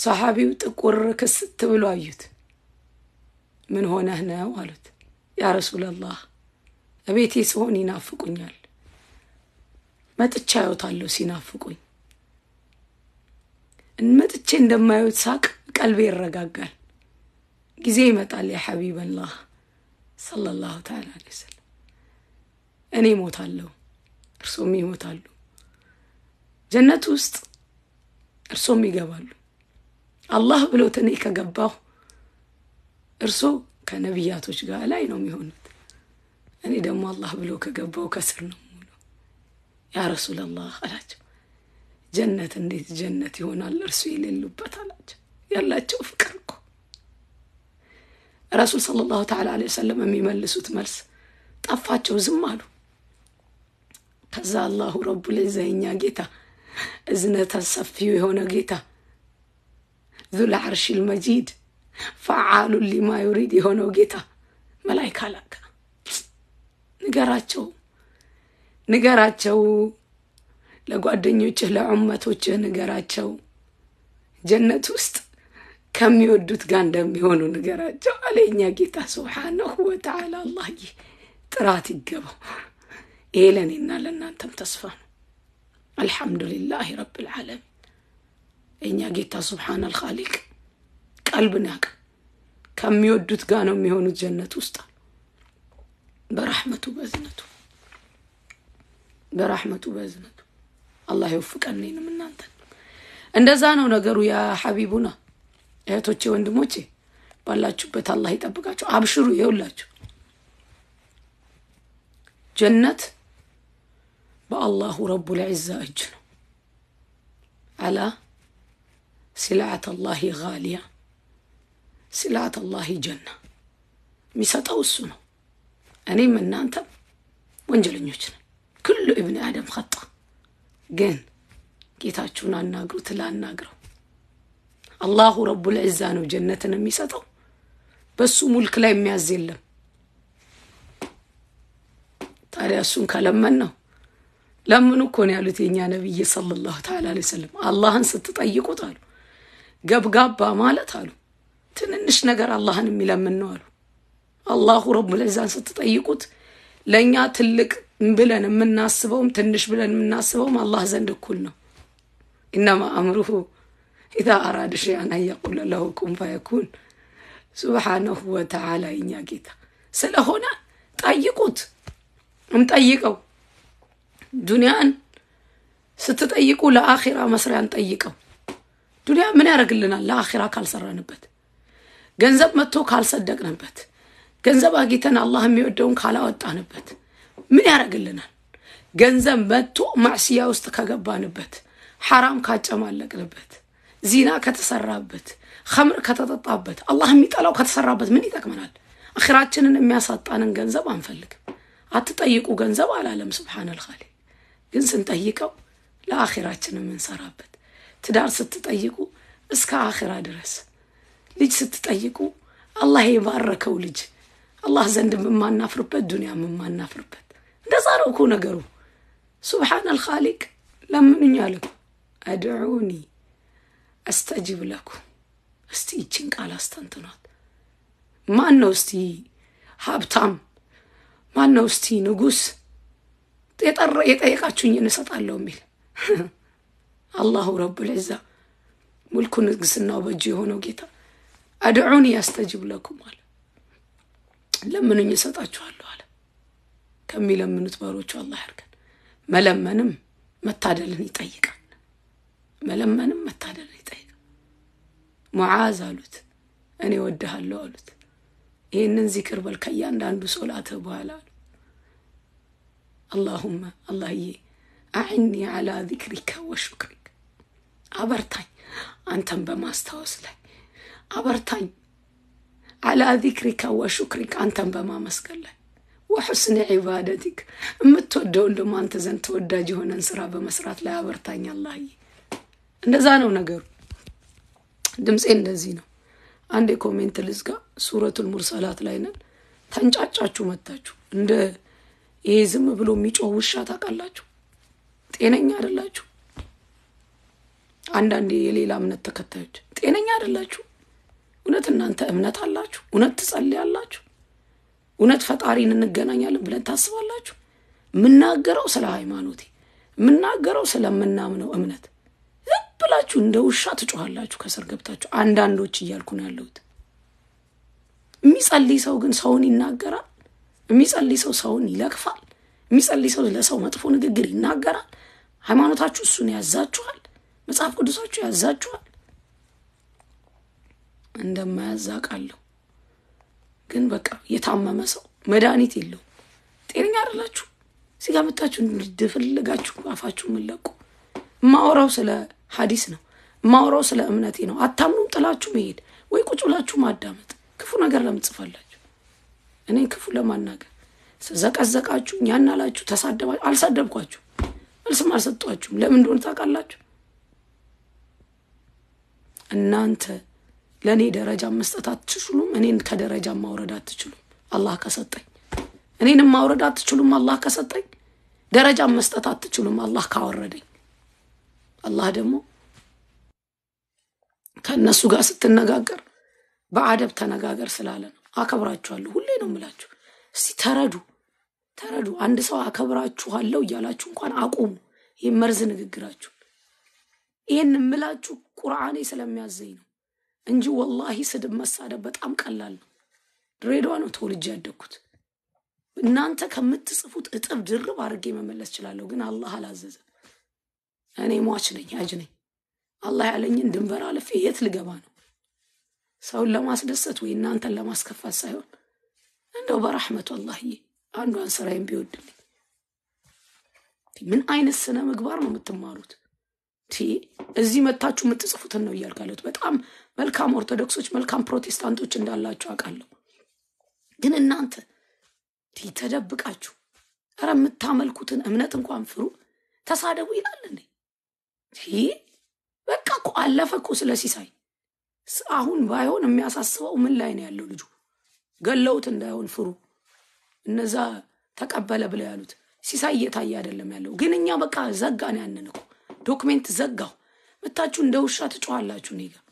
ሰሓቢው ጥቁር ክስት ብሎ አዩት። ምን ሆነህ ነው አሉት። ያ ረሱላላህ እቤቴ ስሆን ይናፍቁኛል፣ መጥቼ አዩታለሁ ሲናፍቁኝ። መጥቼ እንደማዩት ሳቅ ቀልቤ ይረጋጋል። ጊዜ ይመጣል የሐቢበላህ ሰለላሁ ተዓላ ዐለይሂ ወሰለም። እኔ ሞታለሁ፣ እርሶም ይሞታሉ። ጀነት ውስጥ እርሶም ይገባሉ። አላህ ብሎት እኔ ከገባሁ እርሶ ከነቢያቶች ጋር ላይ ነው የሚሆኑት። እኔ ደግሞ አላህ ብሎ ከገባው ከስር ነው ሙሉ። ያ ረሱላላህ አላቸው። ጀነት እንዴት ጀነት ይሆናል እርሱ የሌሉበት አላቸው። ያላቸው ፍቅር እኮ ረሱል ሰለላሁ ተዓላ አለይሂ ወሰለም የሚመልሱት መልስ ጠፋቸው። ዝም አሉ። ከዛ አላሁ ረቡል ዒዛ የኛ ጌታ እዝነተ ሰፊው የሆነ ጌታ ዙል አርሽል መጂድ ፈዓሉን ሊማ ዩሪድ የሆነው ጌታ መላይካ ላከ። ንገራቸው ንገራቸው፣ ለጓደኞችህ ለዑመቶችህ ንገራቸው። ጀነት ውስጥ ከሚወዱት ጋር እንደሚሆኑ ንገራቸው አለ ጌታ ስብሓነሁ ወተዓላ። አላህ ጥራት ይገባው። ይሄ ለእኔና ለእናንተም ተስፋ ነው። አልሐምዱሊላህ ረብል ዓለሚን የእኛ ጌታ ሱብሓን አልኻሊቅ ቀልብን ያቅ ከሚወዱት ጋር ነው የሚሆኑት ጀነት ውስጥ በራሕመቱ በእዝነቱ በራህመቱ በእዝነቱ አላህ ይወፍቀን እናንተ እንደዛ ነው ነገሩ። ያ ሐቢቡና እህቶቼ ወንድሞቼ፣ ባላችሁበት አላህ ይጠብቃችሁ። አብሽሩ ይውላችሁ ጀነት በአላሁ ረቡል ዒዛ እጅ ነው አላ ሲላአት አላሂ ጋሊያ ሲላአት አላሂ ጀና የሚሰጠው እሱ ነው። እኔም እናንተም ወንጀለኞች ነን። ክሉ እብን አደም ኸጣ ግን ጌታችሁን አናግሩት ላናግረው አላሁ ረቡል ዒዛ ነው ጀነትን የሚሰጠው። በሱ ሙልክ ላይ የሚያዝ የለም። ታዲያ እሱን ከለመን ነው ለምኑ እኮ ነው ያሉት የእኛ ነቢይ ሰለላሁ ተዓላ ዐለይሂ ወሰለም አላህን ስትጠይቁት አሉ ገብጋባ ማለት አሉ ትንንሽ ነገር አላህን የሚለምን ነው አሉ። አላሁ ረቡል ዒዛን ስትጠይቁት ለእኛ ትልቅ ብለን የምናስበውም ትንሽ ብለን የምናስበውም አላህ ዘንድ እኩል ነው። ኢነማ አምሩሁ ኢዛ አራደ ሸይአን አያቁለ ለሁ ኩን ፈየኩን። ሱብሓነሁ ወተዓላ የኛ ጌታ ስለሆነ ጠይቁት። እንጠይቀው ዱንያን ስትጠይቁ ለአኼራ መስሪያን ጠይቀው። ዱንያ ምን ያደርግልናል? ለአኺራ ካልሰራንበት፣ ገንዘብ መጥቶ ካልሰደቅንበት፣ ገንዘብ አግኝተን አላህ የሚወደውን ካላወጣንበት ምን ያደርግልናል? ገንዘብ መጥቶ ማዕስያ ውስጥ ከገባንበት፣ ሐራም ካጨማለቅንበት፣ ዚና ከተሰራበት፣ ከምር ከተጠጣበት፣ አላህ የሚጠላው ከተሰራበት ምን ይጠቅመናል? አኺራችንን የሚያሳጣንን ገንዘብ አንፈልግም። አትጠይቁ ገንዘብ አላለም ስብሓን አልኻሊቅ ግን ስንጠይቀው ለአኺራችን የምንሰራበት ትዳር ስትጠይቁ እስከ አኽራ ድረስ ልጅ ስትጠይቁ አላህ የባረከው ልጅ አላህ ዘንድ የምማናፍርበት ዱንያ የምማናፍርበት እንደዛ ነው እኮ ነገሩ። ሱብሓን አልኻሊቅ ለምኑኝ አለ አድዑኒ አስተጅብ ለኩ። እስቲ ይችን ቃል አስተንትኗት። ማን ነው እስቲ ሀብታም? ማን ነው እስቲ ንጉስ የጠየቃችሁኝ እሰጣለሁ የሚል አላሁ ረቡል ዒዛ ሙልኩ ንግስናው በእጁ የሆነው ጌታ አድዑን ያስተጅብ ለኩም አለ። ለምኑኝ እሰጣችኋለሁ አለ። ከሚለምኑት በሮቹ አላህ ያድርገን። መለመንም መታደልን ይጠይቃል። መለመንም መታደልን ይጠይቃል። ሙዓዝ አሉት እኔ ወድሃለሁ አሉት። ይህንን ዚክር በል ከእያንዳንዱ ሶላትህ በኋላ አሉ። አላሁመ አላህዬ አዕኒ ዓላ ዚክሪከ ወሹክሪ አበርታኝ፣ አንተን በማስታወስ ላይ አበርታኝ። አላ ዚክሪካ ወሹክሪክ አንተን በማመስገን ላይ ወሑስን ዒባደቲክ፣ የምትወደውን ደግሞ አንተ ዘንድ ተወዳጅ የሆነን ስራ በመስራት ላይ አበርታኝ። አላህዬ እንደዛ ነው ነገሩ። ድምፄ እንደዚህ ነው። አንድ የኮሜንት ልዝጋ። ሱረቱል ሙርሰላት ላይ ነን። ተንጫጫችሁ መታችሁ እንደ ይሄ ዝም ብሎ የሚጮህ ውሻ ታውቃላችሁ። ጤነኛ አይደላችሁ። አንዳንዴ የሌላ እምነት ተከታዮች ጤነኛ አይደላችሁ? እውነት እናንተ እምነት አላችሁ? እውነት ትጸልያላችሁ? እውነት ፈጣሪን እንገናኛለን ብለን ታስባላችሁ? የምናገረው ስለ ሃይማኖቴ፣ የምናገረው ስለምናምነው እምነት ዝም ብላችሁ እንደ ውሻ ትጮኋላችሁ ከስር ገብታችሁ። አንዳንዶች እያልኩ ነው ያለሁት። የሚጸልይ ሰው ግን ሰውን ይናገራል። የሚጸልይ ሰው ሰውን ይለክፋል። የሚጸልይ ሰው ለሰው መጥፎ ንግግር ይናገራል። ሃይማኖታችሁ እሱን ያዛችኋል። መጽሐፍ ቅዱሳችሁ ያዛችኋል? እንደማያዛ ቃለሁ። ግን በቃ የታመመ ሰው መድኃኒት የለውም። ጤነኛ አይደላችሁ። ሲጋ መታችሁ እንድፈልጋችሁ አፋችሁ የምለቁ የማወራው ስለ ሀዲስ ነው። የማወራው ስለ እምነቴ ነው። አታምኑም? ጥላችሁ መሄድ ወይ ቁጭ ብላችሁ ማዳመጥ። ክፉ ነገር ለምን እኔ ክፉ ለማናገር ዘቀዘቃችሁ፣ ያናላችሁ፣ ተሳደባችሁ። አልሳደብኳችሁ፣ መልስም አልሰጧችሁም። ለምን እንደሆነ ታውቃላችሁ? እናንተ ለእኔ ደረጃ መስጠት አትችሉም፣ እኔን ከደረጃ ማውረድ አትችሉም። አላህ ከሰጠኝ እኔንም ማውረድ አትችሉም። አላህ ከሰጠኝ ደረጃ መስጠት አትችሉም። አላህ ካወረደኝ አላህ ደግሞ ከእነሱ ጋር ስትነጋገር በአደብ ተነጋገር ስላለ ነው። አከብራችኋለሁ፣ ሁሌ ነው የምላችሁ። እስቲ ተረዱ፣ ተረዱ። አንድ ሰው አከብራችኋለሁ እያላችሁ እንኳን አቁሙ፣ ይህ መርዝ ንግግራችሁ። ይህን የምላችሁ ቁርአኔ ስለሚያዘኝ ነው እንጂ ወላሂ ስድብ መሳደብ በጣም ቀላል ነው። ድሬዳዋ ነው ተወልጄ ያደግኩት። እናንተ ከምትጽፉት እጥፍ ድርብ አድርጌ መመለስ እችላለሁ፣ ግን አላህ አላዘዘም። እኔ ሟች ነኝ፣ አጅ ነኝ። አላህ ያለኝን ድንበር አልፌ የት ልገባ ነው? ሰውን ለማስደሰት ወይ እናንተን ለማስከፋት ሳይሆን እንደው በረሕመቱ አላህዬ አንዷን ስራዬን ቢወድልኝ። ምን አይነት ስነ ምግባር ነው የምትማሩት? እዚህ መታችሁ የምትጽፉትን ነው እያልካለት። በጣም መልካም ኦርቶዶክሶች፣ መልካም ፕሮቴስታንቶች እንዳላችሁ አውቃለሁ። ግን እናንተ ተደብቃችሁ ረ የምታመልኩትን እምነት እንኳን ፍሩ። ተሳደቡ ይላል እንዴ? በቃ እኮ አለፈ እኮ ስለ ሲሳይ። አሁን ባይሆን የሚያሳስበው ምን ላይ ነው ያለው ልጁ? ገለውት እንዳይሆን ፍሩ። እነዛ ተቀበለ ብለው ያሉት ሲሳይ እየታየ አይደለም ያለው። ግን እኛ በቃ ዘጋን ያንን እኮ ዶክሜንት ዘጋው መታችሁ እንደ ውሻ ትጮኋላችሁ። እኔ ጋር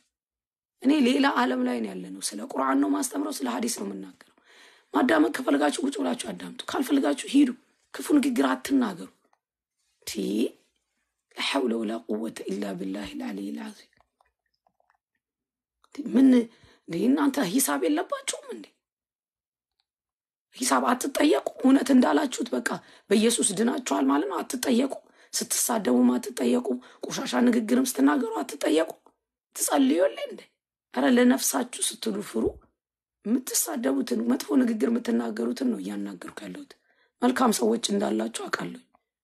እኔ ሌላ ዓለም ላይ ነው ያለ ነው። ስለ ቁርአን ነው ማስተምረው፣ ስለ ሀዲስ ነው የምናገረው። ማዳመጥ ከፈልጋችሁ ቁጭ ብላችሁ አዳምጡ፣ ካልፈልጋችሁ ሂዱ። ክፉ ንግግር አትናገሩ። ቲ ላሐውለ ወላ ቁወተ ኢላ ብላህ ልዓሊ ልዓዚም። ምን እናንተ ሂሳብ የለባችሁም እንዴ? ሂሳብ አትጠየቁ። እውነት እንዳላችሁት በቃ በኢየሱስ ድናችኋል ማለት ነው። አትጠየቁ ስትሳደቡም አትጠየቁም። ቆሻሻ ንግግርም ስትናገሩ አትጠየቁ። ትጸልዩል እንደ ኧረ ለነፍሳችሁ ስትሉ ፍሩ። የምትሳደቡትን መጥፎ ንግግር የምትናገሩትን ነው እያናገርኩ ያለሁት። መልካም ሰዎች እንዳላችሁ አውቃለሁ፣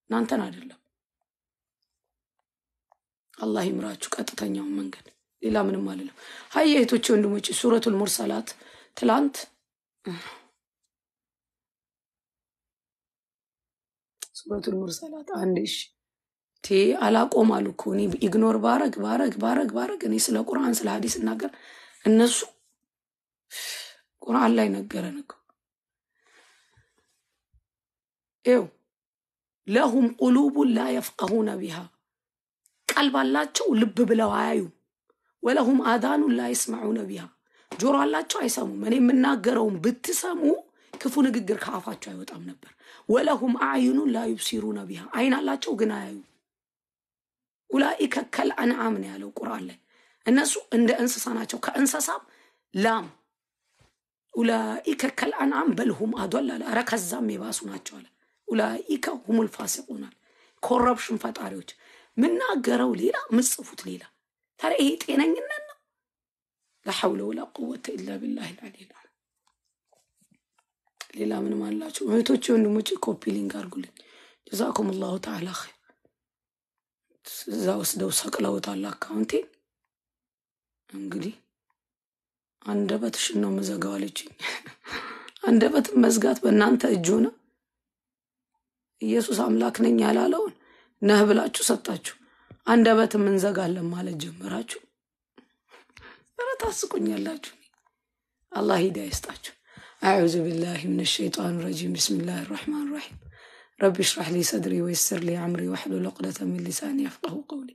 እናንተን አይደለም። አላህ ይምራችሁ ቀጥተኛውን መንገድ። ሌላ ምንም አልለም። ሀይ የእህቶቼ ወንድሞች፣ ሱረቱል ሙርሰላት ትላንት ሱረቱል ሙርሰላት አንድ እሺ ቴ አላቆም አሉ እኮ እኔ ኢግኖር ባረግ ባረግ ባረግ ባረግ እኔ ስለ ቁርአን ስለ ሀዲስ እናገር እነሱ ቁርአን ላይ ነገረን እኮ ይው ለሁም ቁሉቡን ላ የፍቀሁነ ቢሃ ቀልብ አላቸው ልብ ብለው አያዩ ወለሁም አዛኑን ላ የስማዑነ ቢሃ ጆሮ አላቸው አይሰሙም። እኔ የምናገረውን ብትሰሙ ክፉ ንግግር ከአፋቸው አይወጣም ነበር። ወለሁም አዕዩኑን ላ ዩብሲሩነ ቢሃ አይን አላቸው ግን አያዩም። ኡላኢከ ከልአንዓም ነው ያለው ቁርአን ላይ እነሱ እንደ እንስሳ ናቸው ከእንስሳም ላም ኡላኢከ ከልአንዓም በልሁም አዶል አለ ኧረ ከዛም የባሱ ናቸው አለ ኡላኢከ ሁሙል ፋሲቁናል ኮረፕሽን ፈጣሪዎች ምናገረው ሌላ ምጽፉት ሌላ ታዲያ ይሄ ጤነኝነት ነው ላሐውለ ወላ ቁወተ ኢላ ቢላህ ልአሊል ሌላ ምንም አላቸው እህቶች ወንድሞች ኮፒ ሊንግ አርጉልኝ ጀዛኩም ላሁ ተዓላ ኸይር እዛ ወስደው ሰቅለውታል አካውንቴ። እንግዲህ አንደበትሽን ነው የምዘጋው አለችኝ። አንደበትን መዝጋት በእናንተ እጅ ሆነ። ኢየሱስ አምላክ ነኝ ያላለውን ነህ ብላችሁ ሰጣችሁ። በት እንዘጋለን ማለት ጀመራችሁ። ኧረ ታስቁኛላችሁ። አላህ ሂዳ ይስጣችሁ። አዑዙ ቢላሂ ምን ሸይጣን ረጂም ብስሚላህ ራሕማን ራሒም رب اشرح لي صدري ويسر لي عمري واحلل عقدة من لساني يفقه قولي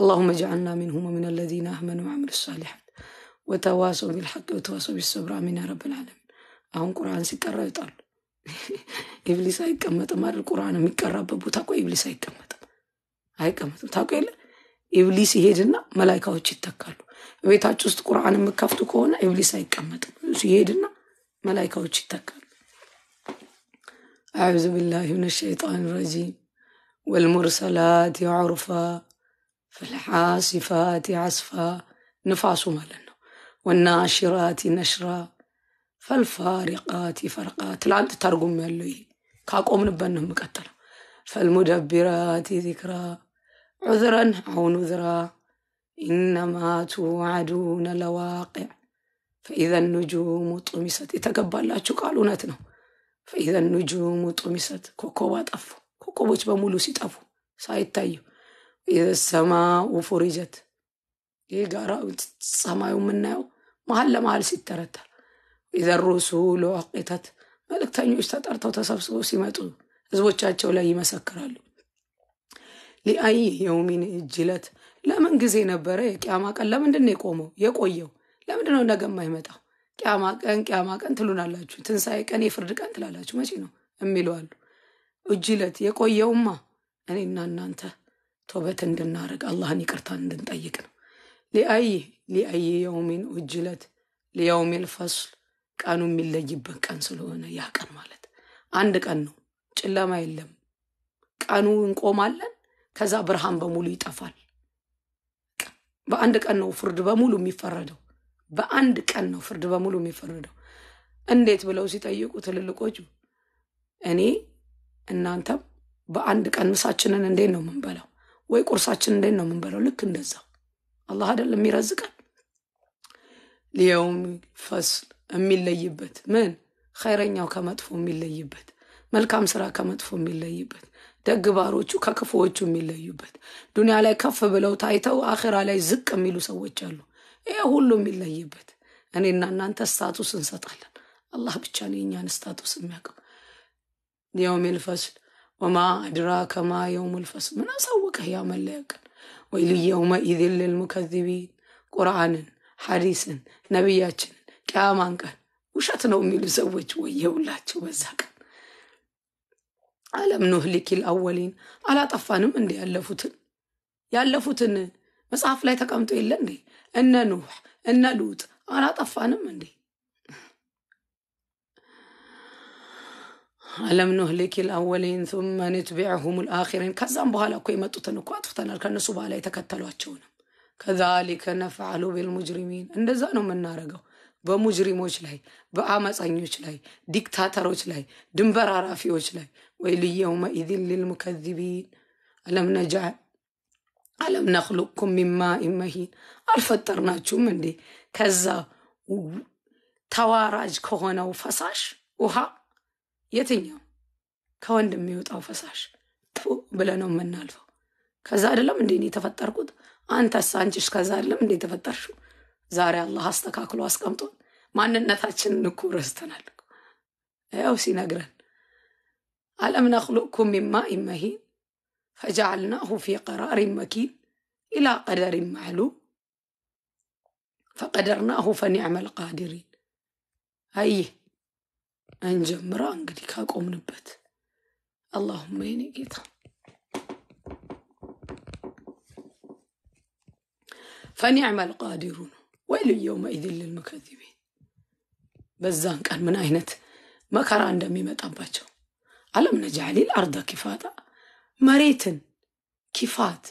اللهم اجعلنا منهم ومن الذين آمنوا وعملوا الصالحات وتواصوا بالحق وتواصوا بالصبر آمين يا رب العالمين አሁን ቁርአን ሲቀራ ይወጣሉ። ኢብሊስ አይቀመጥም አይደል? ቁርአን የሚቀራበት ቦታ እኮ ኢብሊስ አይቀመጥም አይቀመጥም። ታውቁ የለ ኢብሊስ ይሄድና መላይካዎች ይተካሉ። ቤታችሁ ውስጥ ቁርአን የምከፍቱ ከሆነ ኢብሊስ አይቀመጥም። ይሄድና መላይካዎች ይተካሉ። أعوذ بالله من الشيطان الرجيم والمرسلات عرفا فالحاصفات عصفا نفعص مالنا والناشرات نشرا فالفارقات فرقا ትላንት ተርጉም ያለው ይሄ ካቆምንበት ነው የምቀጥለው فالمدبرات ذكرا عذرا أو نذرا إنما توعدون لواقع فإذا النجوم طمست تقبل لا እውነት ፈኢዘን ኑጁሙ ጡሚሰት ኮከቧ ጠፉ። ኮከቦች በሙሉ ሲጠፉ ሳይታዩ ሰማኡ ፉሪጀት ይህ ጋራ ሰማዩ የምናየው መሀል ለመሀል ሲተረታል። ኢዘን ሩሱሉ ዑቂተት መልእክተኞች ተጠርተው ተሰብስበው ሲመጡ ህዝቦቻቸው ላይ ይመሰክራሉ። ሊአይ የውሚን እጅለት ለምን ጊዜ ነበረ የቅያማ ቀን ለምንድን ነው የቆመው የቆየው? ለምንድን ነገማ ነገ ቅያማ ቀን ቅያማ ቀን ትሉናላችሁ፣ ትንሣኤ ቀን፣ የፍርድ ቀን ትላላችሁ። መቼ ነው የሚለዋሉ እጅ ለት የቆየውማ እኔና እናንተ ቶበት እንድናረግ አላህን ይቅርታን እንድንጠይቅ ነው። ሊአይ ሊአይ የውሚን እጅ ለት ሊያውሚል ፈስል ቀኑ የሚለይበት ቀን ስለሆነ ያ ቀን ማለት አንድ ቀን ነው። ጨለማ የለም። ቀኑ እንቆማለን። ከዛ ብርሃን በሙሉ ይጠፋል። በአንድ ቀን ነው ፍርድ በሙሉ የሚፈረደው። በአንድ ቀን ነው ፍርድ በሙሉ የሚፈርደው። እንዴት ብለው ሲጠይቁ ትልልቆቹ እኔ እናንተም በአንድ ቀን ምሳችንን እንዴት ነው የምንበላው? ወይ ቁርሳችን እንዴት ነው የምንበላው? ልክ እንደዛው አላህ አይደለም የሚረዝቀን ሊየውም ፈስል የሚለይበት ምን ኸይረኛው ከመጥፎ የሚለይበት መልካም ስራ ከመጥፎ የሚለይበት ደግ ባሮቹ ከክፉዎቹ የሚለዩበት ዱንያ ላይ ከፍ ብለው ታይተው አኼራ ላይ ዝቅ የሚሉ ሰዎች አሉ። ይሄ ሁሉ የሚለይበት እኔና እናንተ ስታቱስ እንሰጣለን። አላህ ብቻ ነው የእኛን ስታቱስ የሚያውቀው። የውሜል ፈስል ወማ አድራ ከማ የውሙል ፈስል ምን አሳወቀህ ያ መለያ ቀን ወይል የውመኢዝን ልልሙከዚቢን ቁርአንን፣ ሐዲስን፣ ነቢያችንን፣ ቅያማን ቀን ውሸት ነው የሚሉ ሰዎች ወየውላቸው በዛ ቀን አለም ኑህሊኪል አወሊን አላጠፋንም እንዲ ያለፉትን ያለፉትን መጽሐፍ ላይ ተቀምጦ የለ እንዴ? እነ ኑህ እነ ሉጥ አላጠፋንም እንዴ? አለም ኑህሊክ ልአወሊን ሱመ ንትቢዕሁም ልአኪሪን። ከዛም በኋላ እኮ የመጡትን እኮ አጥፍተናል፣ ከእነሱ በኋላ የተከተሏቸውንም። ከዛሊከ ነፍዓሉ ብልሙጅሪሚን፣ እንደዛ ነው የምናደርገው በሙጅሪሞች ላይ በአመፀኞች ላይ ዲክታተሮች ላይ ድንበር አራፊዎች ላይ ወይ ልየውመኢዝን ልልሙከዚቢን አለም ነጃ አለም ነክሉቅኩም ሚማ ይመሂን አልፈጠርናችሁም እንዴ ከዛ ተዋራጅ ከሆነው ፈሳሽ ውሃ የትኛው ከወንድ የሚወጣው ፈሳሽ ብለ ነው የምናልፈው። ከዛ አይደለም እንዴ የተፈጠርኩት? አንተስ አንቺሽ ከዛ አይደለም እንዴ የተፈጠርሽው? ዛሬ አላህ አስተካክሎ አስቀምጦን ማንነታችንን እኮ ረስተናል። ያው ሲነግረን አለም ነክሉቅኩም ሚማ ይመሂን فجعلناه في قرار مكين إلى قدر معلوم فقدرناه فنعم القادرين أي أنجم رانجدك هاكم نبت اللهم إني جيت فنعم القادرون ويل يومئذ للمكذبين بزان كان من أينت ما كران دمي ما ألم نجعل الأرض كفاتا መሬትን ኪፋት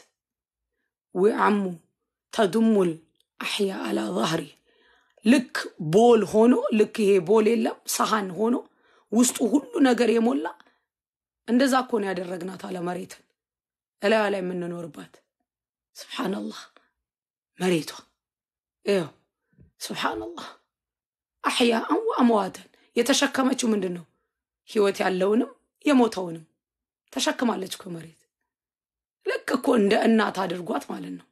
ወዓሙ ተዱሙል አሕያ አላ ባህሪ ልክ ቦል ሆኖ ልክ ይሄ ቦል የለም ሰሃን ሆኖ ውስጡ ሁሉ ነገር የሞላ እንደዛ እኮ ያደረግናት አለ መሬትን እላያ ላይ የምንኖርባት ስብሓንላህ መሬቷ ው ስብሓንላህ አሕያአን ወአምዋተን የተሸከመችው ምንድን ነው ህይወት ያለውንም የሞተውንም ተሸክማለች እኮ መሬት ልክ እኮ እንደ እናት አድርጓት ማለት ነው።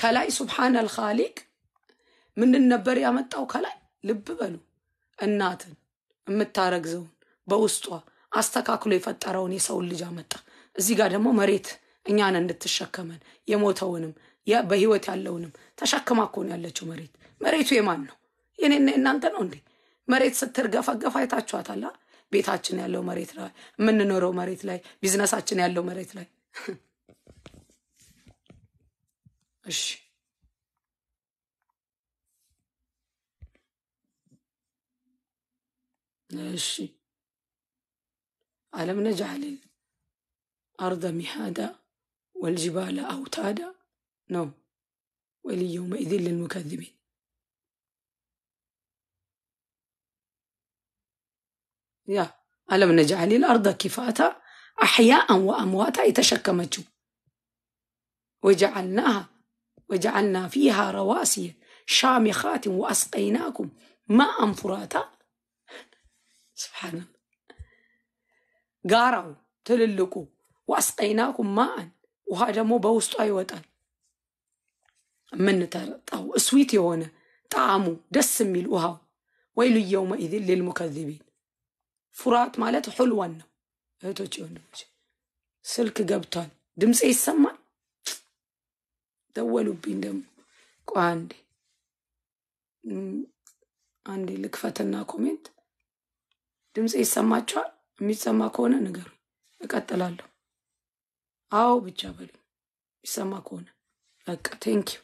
ከላይ ሱብሓነል ኻሊቅ ምንድን ነበር ያመጣው? ከላይ ልብ በሉ እናትን የምታረግዘውን በውስጧ አስተካክሎ የፈጠረውን የሰውን ልጅ አመጣ። እዚህ ጋር ደግሞ መሬት እኛን እንድትሸከመን የሞተውንም በህይወት ያለውንም ተሸክማ እኮ ነው ያለችው። መሬት መሬቱ የማን ነው? የኔና የእናንተ ነው እንዴ? መሬት ስትርገፈገፍ አይታችኋታላ። ቤታችን ያለው መሬት ላይ የምንኖረው መሬት ላይ ቢዝነሳችን ያለው መሬት ላይ እሺ እሺ አለም ነጃል አርደ ሚሃዳ ወልጅባለ አውታዳ ነው ወልየውመኢድን ልልሙከዚቢን يا ألم نجعل الأرض كفاتا أحياء وأمواتا يتشكمتوا وجعلناها وجعلنا فيها رواسي شامخات وأسقيناكم ماء فراتا سبحان الله قاروا تللقوا وأسقيناكم ماء وهذا مو بوسط أي أيوة. وطن من ترطوا سويت هنا طعموا دسم الأهو ويل يومئذ للمكذبين ፍርሃት ማለት ሑልዋን ነው። እህቶች ወንድሞች፣ ስልክ ገብቷል። ድምፄ ይሰማል። ደወሉብኝ። ደግሞ ቆይ አንዴ አንዴ ልክፈትና ኮሜንት። ድምፄ ይሰማችኋል? የሚሰማ ከሆነ ንገሩ፣ እቀጥላለሁ። አዎ ብቻ በሉ ይሰማ ከሆነ በቃ። ቴንኪዩ።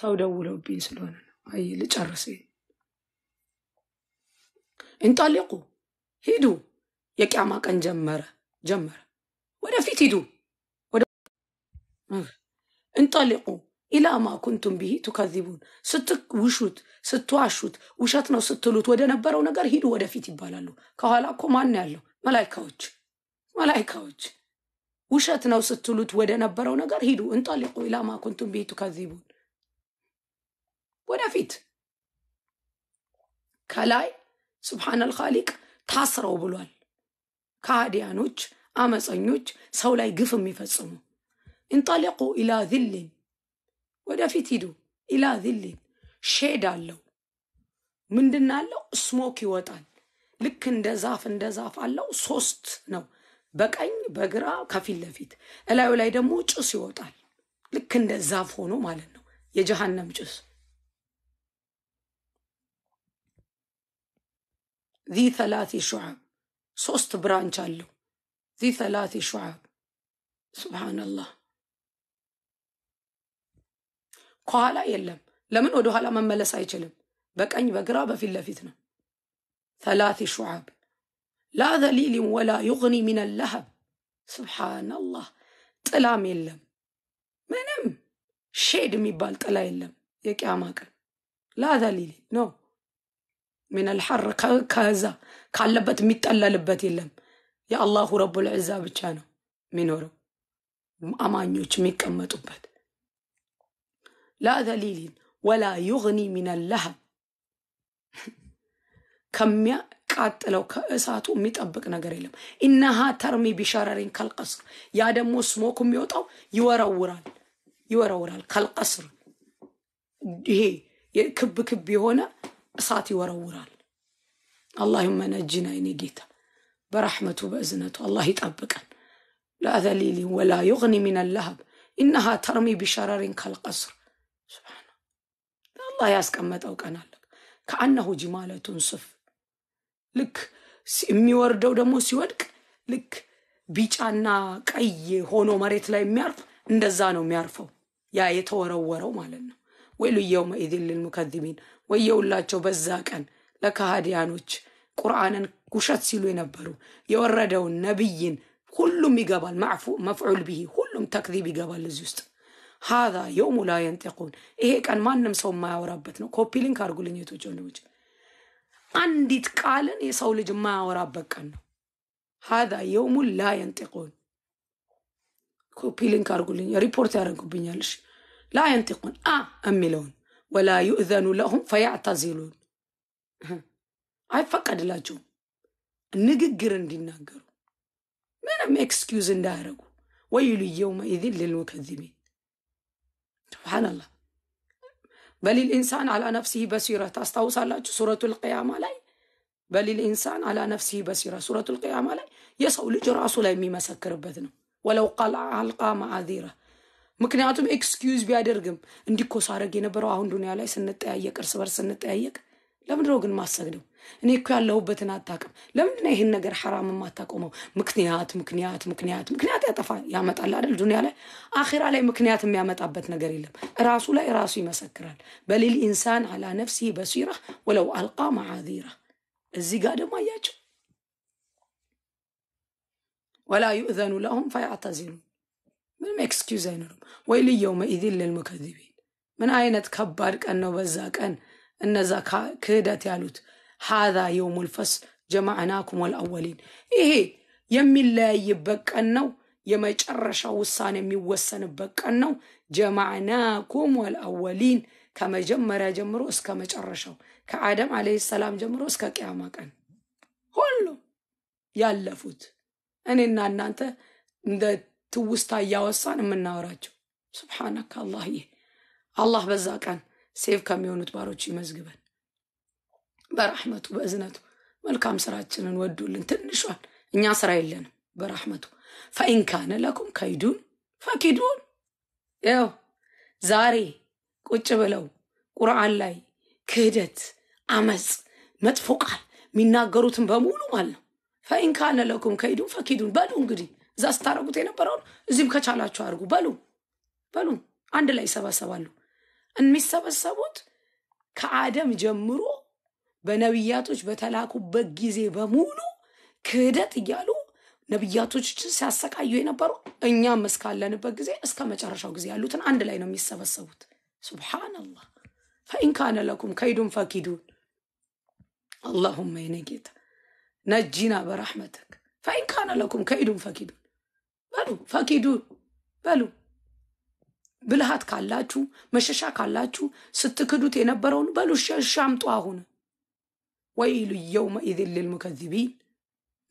ሰው ደውለውብኝ ስለሆነ ነው። አይ ልጨርስ እንጠልቁ ሂዱ። የቂያማ ቀን ጀመረ ጀመረ። ወደፊት ሂዱ። እንጠልቁ ኢላማ ኩንቱም ብሂ ቱከዚቡን፣ ስትውሹት ስትዋሹት ውሸት ነው ስትሉት ወደ ነበረው ነገር ሂዱ ወደፊት ይባላሉ። ከኋላ እኮ ማን ያለው? መላይካዎች መላይካዎች። ውሸት ነው ስትሉት ወደ ነበረው ነገር ሂዱ። እንጠልቁ ኢላማ ኩንቱም ብሂ ቱከዚቡን፣ ወደፊት ከላይ ሱብሓነል ኻሊቅ ታስረው ብሏል። ከሃዲያኖች፣ አመፀኞች፣ ሰው ላይ ግፍ የሚፈጽሙ እንጠሊቁ ኢላ ዚልን ወደፊት ሂዱ። ኢላ ዚልን ሼድ አለው ምንድን አለው? ስሞክ ይወጣል። ልክ እንደ ዛፍ እንደ ዛፍ አለው። ሶስት ነው፣ በቀኝ በግራ ከፊት ለፊት እላዩ ላይ ደግሞ ጭስ ይወጣል። ልክ እንደ ዛፍ ሆኖ ማለት ነው፣ የጀሃነም ጭስ ዚ ተላቲ ሹዓብ ሶስት ብራንች አለው። ዚ ተላቲ ሹዓብ ሱብሃነላህ። ከኋላ የለም። ለምን ወደ ኋላ መመለስ አይችልም? በቀኝ በግራ በፊት ለፊት ነው። ተላቲ ሹዓብ ላ ዘሊልን ወላ ዩግኒ ሚን ለሀብ ስብሓናላህ። ጥላም የለም ምንም ሼድ የሚባል ጥላ የለም። የቅያማ ቀን ላ ዘሊሊን ነው ሚነልሐር ከዛ ካለበት የሚጠለልበት የለም። የአላሁ ረቡል ዕዛ ብቻ ነው የሚኖረው አማኞች የሚቀመጡበት። ላ ዘሊሊን ወላ ዩግኒ ሚነል ለሃብ ከሚያቃጥለው ከእሳቱ የሚጠብቅ ነገር የለም። ኢነሃ ተርሚ ቢሸረሪን ከልቀስር ያ ደግሞ ስሞክ የሚወጣው ይወረውራል ይወረውራል ከልቀስር ይሄ ክብ ክብ የሆነ እሳት ይወረውራል። አላሁመ ነጅና የኔ ጌታ በራሕመቱ በእዝነቱ አላህ ይጠብቀን። ላዘሊሊ ወላ ዩግኒ ሚን ለሀብ ኢነሃ ተርሚ ቢሸረሪን ከልቀስር ስብሓና አላህ ያስቀመጠው ቀን አለ። ከአነሁ ጅማለቱን ስፍ ልክ የሚወርደው ደግሞ ሲወድቅ ልክ ቢጫና ቀይ ሆኖ መሬት ላይ የሚያርፍ እንደዛ ነው የሚያርፈው ያ የተወረወረው ማለት ነው። ወይሉ የውመኢዝን ልልሙከዚቢን ወየውላቸው በዛ ቀን ለካሃዲያኖች ቁርአንን ውሸት ሲሉ የነበሩ የወረደውን ነቢይን ሁሉም ይገባል። መፍዑል ብሂ ሁሉም ተክዚብ ይገባል እዚህ ውስጥ። ሀዛ የውሙ ላ የንጢቁን ይሄ ቀን ማንም ሰው የማያወራበት ነው። ኮፒ ሊንክ አድርጉልኝ እህቶች ወንድሞች፣ አንዲት ቃልን የሰው ልጅ የማያወራበት ቀን ነው። ሀዛ የውሙ ላ የንጢቁን ኮፒ ሊንክ አድርጉልኝ። ሪፖርት ያደርጉብኛልሽ ላ የንጢቁን አ የሚለውን ወላ ዩእዘኑ ለሁም ፈያዕተዚሉን አይፈቀድላቸውም ንግግር እንዲናገሩ ምንም ኤክስኪዩዝ እንዳያደረጉ ወይሉ የውመ ኢዝን ልልሙከዚቢን ስብሓንላህ በሊል አላ ነፍሲህ በሲራ ታስታውሳላችሁ ሱረቱ ልቅያማ ላይ በሊል አላ ነፍሲህ በሲራ ሱረቱ ልቅያማ ላይ የሰው ልጅ ራሱ ላይ የሚመሰክርበት ነው ወለው ቃል አልቃ ማአዚራ ምክንያቱም ኤክስኪዩዝ ቢያደርግም እንዲኮ ሳረግ የነበረው አሁን ዱኒያ ላይ ስንጠያየቅ እርስ በርስ ስንጠያየቅ ለምንድነው ግን ማሰግደው? እኔ እኮ ያለሁበትን አታውቅም። ለምንድነው ይህን ነገር ሐራም የማታቆመው? ምክንያት ምክንያት ምክንያት ምክንያት ያጠፋ ያመጣል አይደል? ዱኒያ ላይ አኼራ ላይ ምክንያት የሚያመጣበት ነገር የለም። ራሱ ላይ ራሱ ይመሰክራል። በሌል ኢንሳን አላ ነፍሲ በሲራ ወለው አልቃ መዓዚራ። እዚህ ጋር ደግሞ አያቸው ወላ ዩእዘኑ ለሁም ፈያዕተዚሉን ምንም ኤክስኪዝ አይኖርም። ወይ ልየው መኢዚን ልልሙከዚቢን ምን አይነት ከባድ ቀን ነው በዛ ቀን እነዛ ክህደት ያሉት ሀዛ የውሙል ፈስል ጀማዕናኩም ወልአወሊን ይሄ የሚለያይበት ቀን ነው። የመጨረሻው ውሳኔ የሚወሰንበት ቀን ነው። ጀማዕናኩም ወልአወሊን ከመጀመሪያ ጀምሮ እስከ መጨረሻው ከአደም ዓለይሂ ሰላም ጀምሮ እስከ ቅያማ ቀን ሁሉም ያለፉት እኔና እናንተ እንደ ትውስታ እያወሳን የምናወራቸው። ስብሓናከ አላህዬ፣ አላህ በዛ ቀን ሴቭ ከሚሆኑት ባሮች ይመዝግበን በራህመቱ በእዝነቱ መልካም ስራችንን ወዶልን ትንሿን እኛ ስራ የለንም በራህመቱ ፈኢንካነ ለኩም ከይዱን ፈኪዱን ያው ዛሬ ቁጭ ብለው ቁርአን ላይ ክህደት አመፅ መጥፎ ቃል የሚናገሩትን በሙሉ ማለት ነው ፈኢንካነ ለኩም ከይዱን ፈኪዱን በሉ እንግዲህ እዛ ስታረጉት የነበረውን እዚህም ከቻላችሁ አድርጉ በሉ በሉ። አንድ ላይ ይሰበሰባሉ። የሚሰበሰቡት ከአደም ጀምሮ በነቢያቶች በተላኩበት ጊዜ በሙሉ ክህደት እያሉ ነቢያቶችን ሲያሰቃዩ የነበሩ እኛም እስካለንበት ጊዜ እስከ መጨረሻው ጊዜ ያሉትን አንድ ላይ ነው የሚሰበሰቡት። ሱብሓነላህ። ፈኢንካነ ለኩም ከይዱን ፈኪዱን። አላሁመ የኔ ጌታ ነጂና በረሕመትክ ፈኢንካነ ለኩም ከይዱን ፈኪዱን በሉ ፈኪዱ በሉ ብልሃት ካላችሁ መሸሻ ካላችሁ ስትክዱት የነበረውን በሉ ሻምጡ። አሁን ወይሉ የውመ ኢዝን ልልሙከዚቢን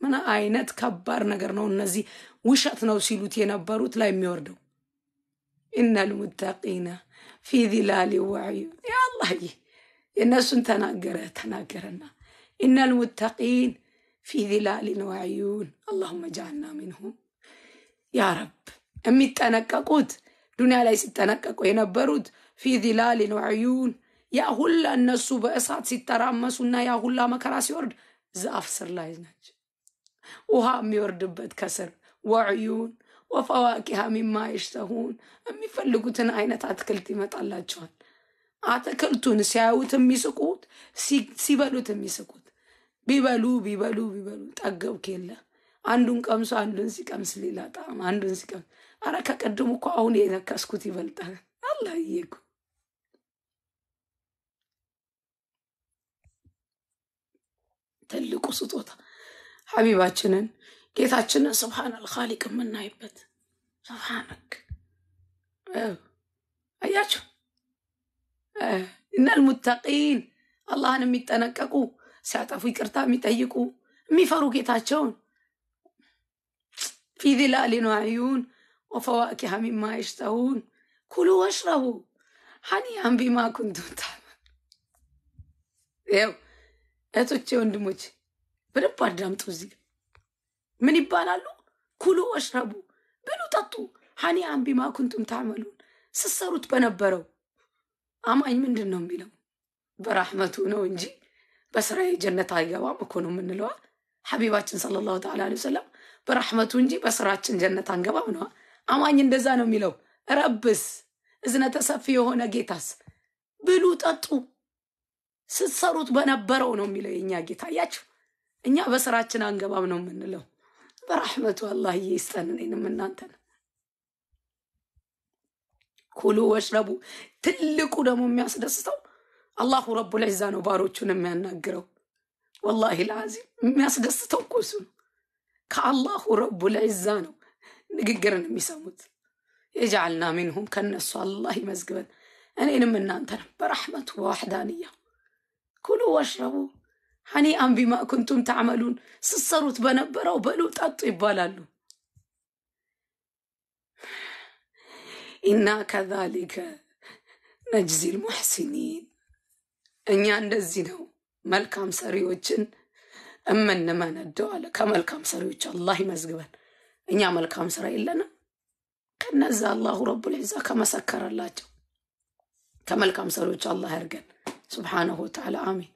ምን አይነት ከባድ ነገር ነው! እነዚህ ውሸት ነው ሲሉት የነበሩት ላይ የሚወርደው ኢነ ልሙተቂነ ፊ ዚላሊ ወዕዩ አላህ የእነሱን ተናገረ ተናገረና ኢነ ልሙተቂን ፊ ዚላሊን ወዕዩን አላሁመ ጃአልና ሚንሁም ያረብ የሚጠነቀቁት ዱንያ ላይ ሲጠነቀቁ የነበሩት ፊ ዚላል ወዕዩን ያ ሁላ እነሱ በእሳት እና ያ ሁላ መከራ ሲወርድ ዛፍ ስር ላይ ናቸው። ውሃ የሚወርድበት ከስር ወዕዩን ወፈዋቂሃ ሚማ ይሽተሁን የሚፈልጉትን አይነት አትክልት ይመጣላቸዋል። አትክልቱን ሲያዩት የሚስቁት፣ ሲበሉት የሚስቁት ቢበሉ ቢበሉ ቢበሉ ጠገብክ የለም አንዱን ቀምሶ አንዱን ሲቀምስ ሌላ ጣም አንዱን ሲቀምስ፣ አረ ከቀደሙ እኮ አሁን የነከስኩት ይበልጣል። አላህዬ እኮ ትልቁ ስጦታ ሀቢባችንን ጌታችንን ስብሓን አልካሊቅ የምናይበት ስብሓነክ አያቸው እነል ሙተቂን አላህን የሚጠነቀቁ ሲያጠፉ ይቅርታ የሚጠይቁ የሚፈሩ ጌታቸውን في ظلال وعيون وفواكه مما يشتهون كلوا واشربوا ሀኒያም ቢማ ኩንቱም ታው እህቶቼ ወንድሞቼ በደንብ አዳምጡ። እዚህ ምን ይባላሉ? ኩሉ ወሽረቡ፣ ብሉ ጠጡ። ሀኒያም ቢማ ኩንቱም ታመሉን፣ ስሰሩት በነበረው አማኝ ምንድን ነው የሚለው? በራህመቱ ነው እንጂ በስራ ጀነት አይገባም እኮ ነው የምንለዋ ሀቢባችን ሰለላሁ ተዓላ ዐለይሂ በረሕመቱ እንጂ በስራችን ጀነት አንገባም ነዋ። አማኝ እንደዛ ነው የሚለው። ረብስ እዝነተ ሰፊ የሆነ ጌታስ ብሉ ጠጡ፣ ስትሰሩት በነበረው ነው የሚለው የእኛ ጌታ። አያችሁ፣ እኛ በስራችን አንገባም ነው የምንለው። በረሕመቱ አላህ ይስጠን እኔንም እናንተን። ኩሉ ወሽረቡ። ትልቁ ደግሞ የሚያስደስተው አላሁ ረቡል ዒዛ ነው ባሮቹን የሚያናግረው። ወላሂ ልዓዚም የሚያስደስተው እኮ እሱ ነው። كالله رب العزان نو ميسوت يجعلنا منهم كالنسو الله مزقبن أنا إن من نانتر برحمة واحدانية كلوا واشربوا هني أم بما كنتم تعملون سسروت بنبرا وبلو تطيب لالو إنا كذلك نجزي المحسنين أن يعند الزنو ملكام سري وجن እምንመነደው አለ። ከመልካም ሰሪዎች አላህ ይመዝግበን። እኛ መልካም ስራ የለንም። ከነዛ አላሁ ረቡል ዒዛ ከመሰከረላቸው ከመልካም ሰሪዎች አላህ ያርገን። ሱብሓነሁ ወተዓላ አሚን።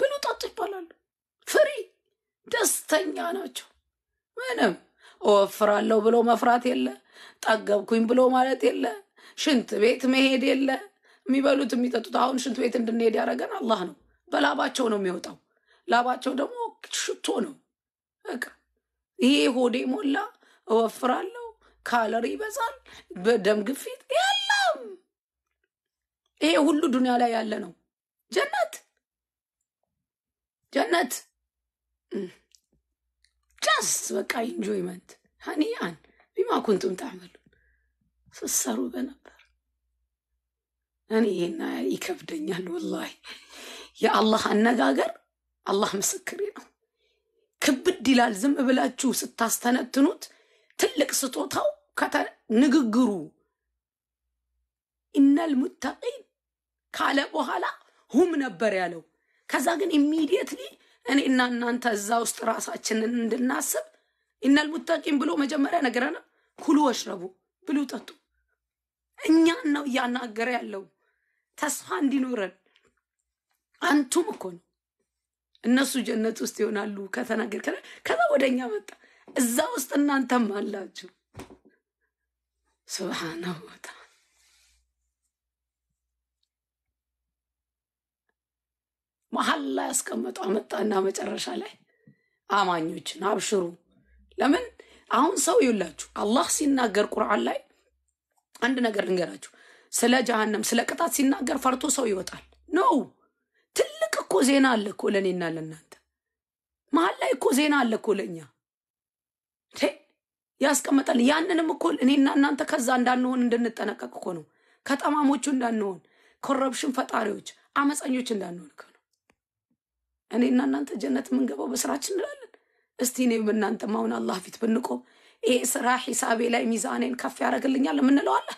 ብሉ ጠጡ ይባላሉ። ፍሪ ደስተኛ ናቸው። ምንም እወፍራለሁ ብሎ መፍራት የለ፣ ጠገብኩኝ ብሎ ማለት የለ፣ ሽንት ቤት መሄድ የለ። የሚበሉት የሚጠጡት አሁን ሽንት ቤት እንድንሄድ ያደረገን አላህ ነው። በላባቸው ነው የሚወጣው። ላባቸው ደግሞ ሽቶ ነው። በቃ ይሄ ሆዴ ሞላ፣ እወፍራለሁ፣ ካለር ይበዛል፣ በደም ግፊት የለም። ይሄ ሁሉ ዱንያ ላይ ያለ ነው። ጀነት ጀነት ጃስ በቃ ኢንጆይመንት ሀኒያን ቢማ ኩንቱም ታመሉ ስሰሩ በነበር እኔ ይሄና ይከብደኛል ወላሂ የአላህ አነጋገር አላህ ምስክሬ ነው። ክብድ ይላል። ዝም ብላችሁ ስታስተነትኑት ትልቅ ስጦታው ንግግሩ ኢነል ሙተቂን ካለ በኋላ ሁም ነበር ያለው። ከዛ ግን ኢሚዲየትሊ እኔ እና እናንተ እዛ ውስጥ ራሳችንን እንድናስብ ኢነል ሙተቂን ብሎ መጀመሪያ ነገረና ኩሉ ወሽረቡ ብሉ ጠጡ። እኛን ነው እያናገረ ያለው ተስፋ እንዲኖረን አንቱም እኮ ነው እነሱ ጀነት ውስጥ ይሆናሉ ከተናገርከን። ከዛ ወደ እኛ መጣ። እዛ ውስጥ እናንተም አላችሁ። ሱብሓነሁ ወተዓላ መሀል ላይ ያስቀመጡ አመጣና መጨረሻ ላይ አማኞችን አብሽሩ። ለምን አሁን ሰው ይውላችሁ፣ አላህ ሲናገር ቁርአን ላይ አንድ ነገር ልንገራችሁ። ስለ ጀሃነም ስለ ቅጣት ሲናገር ፈርቶ ሰው ይወጣል ነው እኮ ዜና አለ እኮ ለእኔና ለእናንተ መሀል ላይ እኮ ዜና አለ እኮ ለእኛ ያስቀመጣል። ያንንም እኮ እኔና እናንተ ከዛ እንዳንሆን እንድንጠነቀቅ እኮ ነው። ከጠማሞቹ እንዳንሆን፣ ኮረፕሽን ፈጣሪዎች፣ አመፀኞች እንዳንሆን እኮ ነው። እኔና እናንተ ጀነት የምንገባው በስራችን እንላለን። እስቲ ኔ እናንተ ማሁን አላህ ፊት ብንቆም ይሄ ስራ ሂሳቤ ላይ ሚዛኔን ከፍ ያደርግልኛል የምንለው አለ።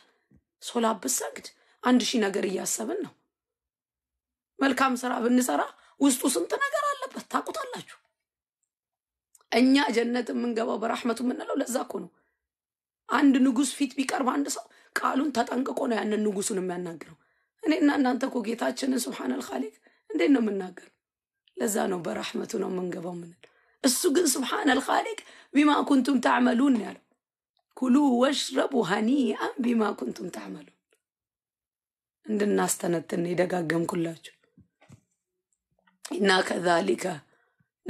ሶላ ብሰግድ አንድ ሺህ ነገር እያሰብን ነው። መልካም ስራ ብንሰራ ውስጡ ስንት ነገር አለበት ታውቁታላችሁ። እኛ ጀነት የምንገባው በራህመቱ የምንለው ለዛ እኮ ነው። አንድ ንጉስ ፊት ቢቀርብ አንድ ሰው ቃሉን ተጠንቅቆ ነው ያንን ንጉሱን የሚያናግረው። እኔና እናንተ እኮ ጌታችንን ስብሓነል ኻሊቅ እንዴት ነው የምናገር? ለዛ ነው በራህመቱ ነው የምንገባው ምንል። እሱ ግን ስብሓነል ኻሊቅ ቢማ ኩንቱም ታዕመሉን ያለ ኩሉ ወሽረቡ ሀኒአን ቢማ ኩንቱም ታዕመሉን እንድናስተነትን የደጋገምኩላችሁ إنا كذلك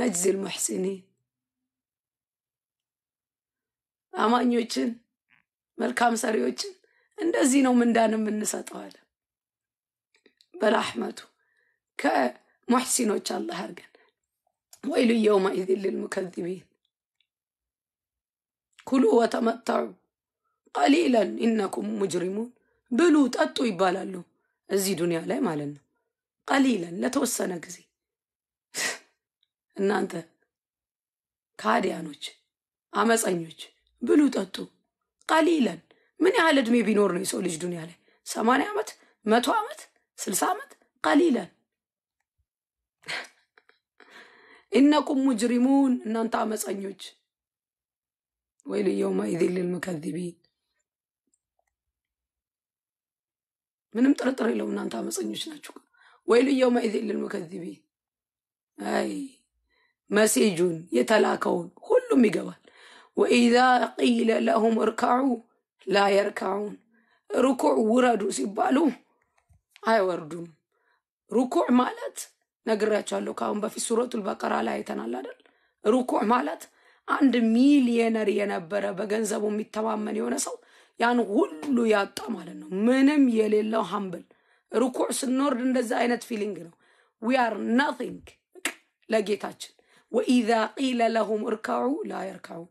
ነጅዚ ልሙሕሲኒን አማኞችን መልካም ሰሪዎችን እንደዚህ ነው ምንዳን የምንሰጠዋለን በራሕመቱ ከሙሕሲኖች አላህ አርገን ወይሉ የውመኢዝን ልልሙከዚቢን ኩሉ ወተመተዑ ቀሊለን ኢነኩም ሙጅሪሙን ብሉ ጠጡ ይባላሉ እዚህ ዱንያ ላይ ማለት ነው ቀሊለን ለተወሰነ ጊዜ እናንተ ካዲያኖች፣ አመፀኞች ብሉ ጠጡ። ቀሊለን ምን ያህል እድሜ ቢኖር ነው የሰው ልጅ ዱንያ ላይ? ሰማንያ ዓመት መቶ ዓመት ስልሳ ዓመት ቀሊለን። ኢነኩም ሙጅሪሙን እናንተ አመፀኞች። ወይሉ የውማ ኢዚን ልልሙከዚቢን ምንም ጥርጥር የለውም እናንተ አመፀኞች ናችሁ። ወይሉ የውማ ኢዚን ልልሙከዚቢን አይ መሴጁን የተላከውን ሁሉም ይገባል። ወኢዛ ቂለ ለሁም እርካዑ ላ የርካዑን፣ ሩኩዕ ውረዱ ሲባሉ አይወርዱም። ሩኩዕ ማለት ነግሬያቸዋለሁ፣ ከአሁን በፊት ሱረቱል በቀራ ላይ አይተናል አይደል? ሩኩዕ ማለት አንድ ሚሊየነር የነበረ በገንዘቡ የሚተማመን የሆነ ሰው ያን ሁሉ ያጣ ማለት ነው። ምንም የሌለው ሀምብል። ሩኩዕ ስንወርድ እንደዚህ አይነት ፊሊንግ ነው። ዊ አር ናቲንግ ለጌታችን ወኢዛ ቂለ ለሁም እርካዑ ላ የርካዑ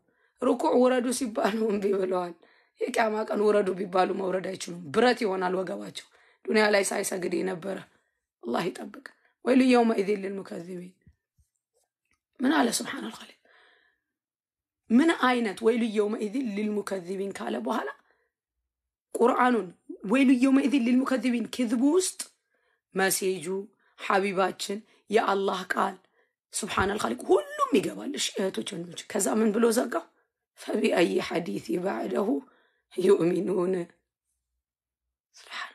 ርኩዕ ውረዱ ሲባሉ እምቢ ብለዋል። የቅያማ ቀን ውረዱ ቢባሉ መውረድ አይችሉም። ብረት ይሆናል ወገባቸው። ዱንያ ላይ ሳይሰግድ የነበረ አላህ ይጠብቅ። ወይሉ የውመ ኢዚን ልልሙከዚቢን ምን አለ ስብሓን አልካሊቅ ምን አይነት ወይሉ የውመ ኢዚን ልልሙከዚቢን ካለ በኋላ ቁርአኑን ወይሉ የውመ ኢዚን ልልሙከዚቢን ክዝቡ ውስጥ መሴጁ ሐቢባችን የአላህ ቃል ሱብሓነል ኻሊቅ ሁሉም ይገባል። እሺ እህቶች ወንዶች፣ ከዛ ምን ብሎ ዘጋው? ፈቢአይ ሐዲት ባዕደሁ ዩእሚኑን። ሱብሓነል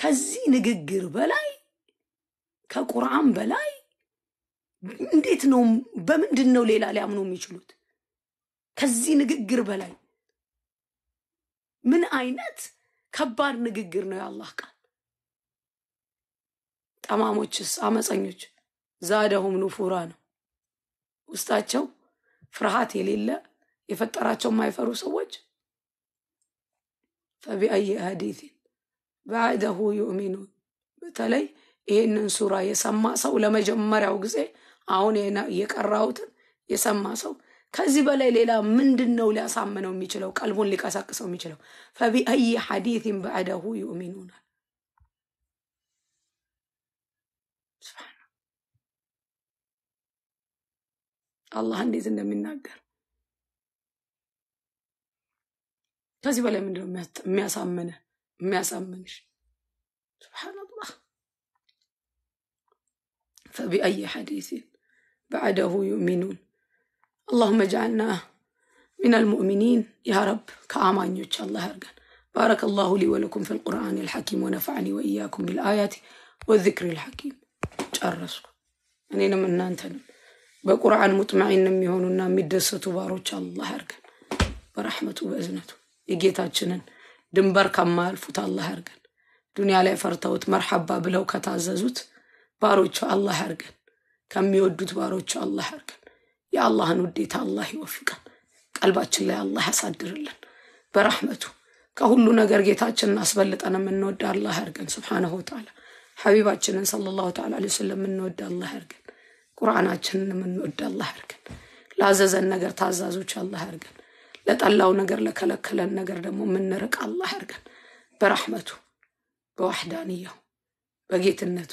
ከዚህ ንግግር በላይ ከቁርአን በላይ እንዴት ነው? በምንድን ነው ሌላ ሊያምኑ የሚችሉት? ከዚህ ንግግር በላይ ምን አይነት ከባድ ንግግር ነው? የአላህ ቃል ጠማሞችስ፣ አመፀኞች ዛደሁም ኑፉራ ነው። ውስጣቸው ፍርሃት የሌለ የፈጠራቸው የማይፈሩ ሰዎች ፈቢአይ ሀዲቲን በአደሁ ዩእሚኑን በተለይ ይህንን ሱራ የሰማ ሰው ለመጀመሪያው ጊዜ አሁን የቀራሁትን የሰማ ሰው ከዚህ በላይ ሌላ ምንድን ነው ሊያሳምነው የሚችለው? ቀልቡን ሊቀሳቅሰው የሚችለው? ፈቢአይ ሐዲቲን በዐደሁ ዩእሚኑናል الله አላህ እንዴት እንደሚናገር ከዚህ በላይ ምንድነው የሚያሳምነ سبحان الله فبأي حديث بعده يؤمنون اللهم اجعلنا من المؤمنين يا رب كأمان يوتش الله يرقن بارك الله لي ولكم في القرآن الحكيم ونفعني وإياكم بالآيات والذكر الحكيم ጨረስኩ እኔንም እናንተንም በቁርአን ሙጥማዒን የሚሆኑና የሚደሰቱ ባሮች አላህ አርገን። በረሕመቱ በእዝነቱ የጌታችንን ድንበር ከማያልፉት አላህ አርገን። ዱንያ ላይ ፈርተውት መርሐባ ብለው ከታዘዙት ባሮቹ አላህ አርገን። ከሚወዱት ባሮቹ አላህ አርገን። የአላህን ውዴታ አላህ ይወፍቀን። ቀልባችን ላይ አላህ ያሳድርልን በረሕመቱ። ከሁሉ ነገር ጌታችንን አስበልጠን የምንወድ አላህ አርገን። ስብሓነሁ ወተዓላ ሐቢባችንን ሰለላሁ ተዓላ ዐለይሂ ወሰለም የምንወድ አላህ አርገን። ቁርአናችንን የምንወድ አላህ አድርገን፣ ላዘዘን ነገር ታዛዞች አላህ አድርገን፣ ለጠላው ነገር ለከለከለን ነገር ደግሞ የምንርቅ አላህ አድርገን። በራህመቱ በዋህዳንያው በጌትነቱ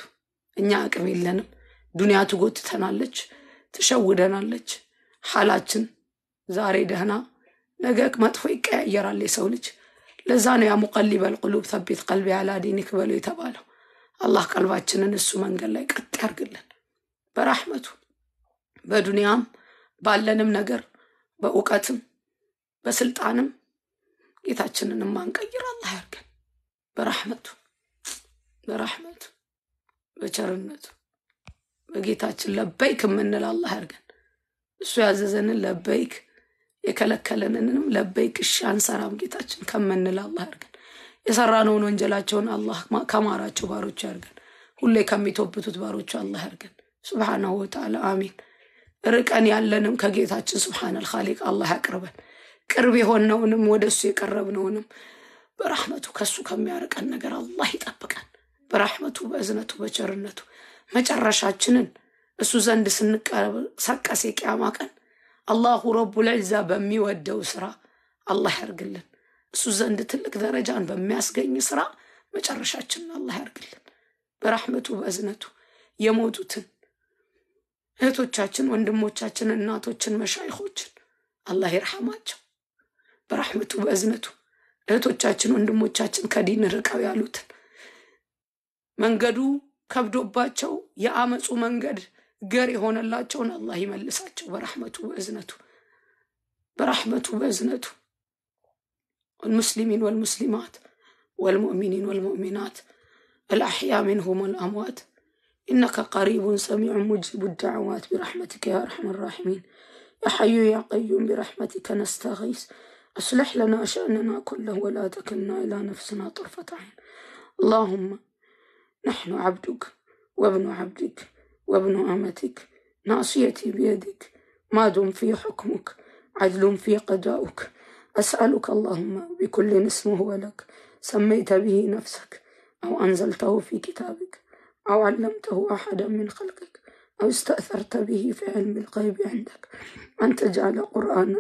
እኛ አቅም የለንም። ዱንያ ትጎትተናለች፣ ትሸውደናለች። ሐላችን ዛሬ ደህና ነገ መጥፎ ይቀያየራል የሰው ልጅ። ለዛ ነው ያ ሙቀሊበል ተቢት ቀልቢ አላ ዲኒክ በለው የተባለው። አላህ ቀልባችንን እሱ መንገድ ላይ ቀጥ ያርግልን። በራህመቱ በዱንያም ባለንም ነገር በእውቀትም በስልጣንም ጌታችንን ማንቀይር አላህ ያርገን። በራህመቱ በራህመቱ በቸርነቱ በጌታችን ለበይክ የምንል አላህ ያርገን። እሱ ያዘዘንን ለበይክ የከለከለንንም ለበይክ እሺ አንሰራም ጌታችን ከምንል አላህ ያርገን። የሰራነውን ወንጀላቸውን አላህ ከማራቸው ባሮች ያርገን። ሁሌ ከሚቶብቱት ባሮቹ አላህ ያርገን። ስብሓናሁ ወተዓላ አሚን። ርቀን ያለንም ከጌታችን ስብሓነል ኻሊቅ አላህ ያቅርበን። ቅርብ የሆነውንም ወደ እሱ የቀረብነውንም በራህመቱ ከሱ ከሚያርቀን ነገር አላህ ይጠብቀን። በራህመቱ በእዝነቱ በቸርነቱ መጨረሻችንን እሱ ዘንድ ስንቀሰቀስ የቅያማ ቀን አላሁ ረቡል ዒዛ በሚወደው ስራ አላህ ያርግልን። እሱ ዘንድ ትልቅ ደረጃን በሚያስገኝ ስራ መጨረሻችንን አላህ ያርግልን። በራህመቱ በእዝነቱ የሞቱትን እህቶቻችን፣ ወንድሞቻችን፣ እናቶችን፣ መሻይኾችን አላህ ይርሐማቸው በራሕመቱ በእዝነቱ እህቶቻችን፣ ወንድሞቻችን ከዲን ርቀው ያሉትን መንገዱ ከብዶባቸው የአመፁ መንገድ ገር የሆነላቸውን አላህ ይመልሳቸው በራሕመቱ በእዝነቱ በራሕመቱ በእዝነቱ والمسلمين ወልሙስሊማት ወልሙእሚኒን ወልሙእሚናት አልአሕያ منهم አልአምዋት إنك قريب سميع مجيب الدعوات برحمتك يا أرحم الراحمين يا حي يا قيوم برحمتك نستغيث أصلح لنا شأننا كله ولا تكلنا إلى نفسنا طرفة عين اللهم نحن عبدك وابن عبدك وابن أمتك ناصيتي بيدك ماد في حكمك عدل في قضاؤك أسألك اللهم بكل اسم هو لك سميت به نفسك أو أنزلته في كتابك أو علمته أحدا من خلقك أو استأثرت به في علم الغيب عندك أن تجعل قرآن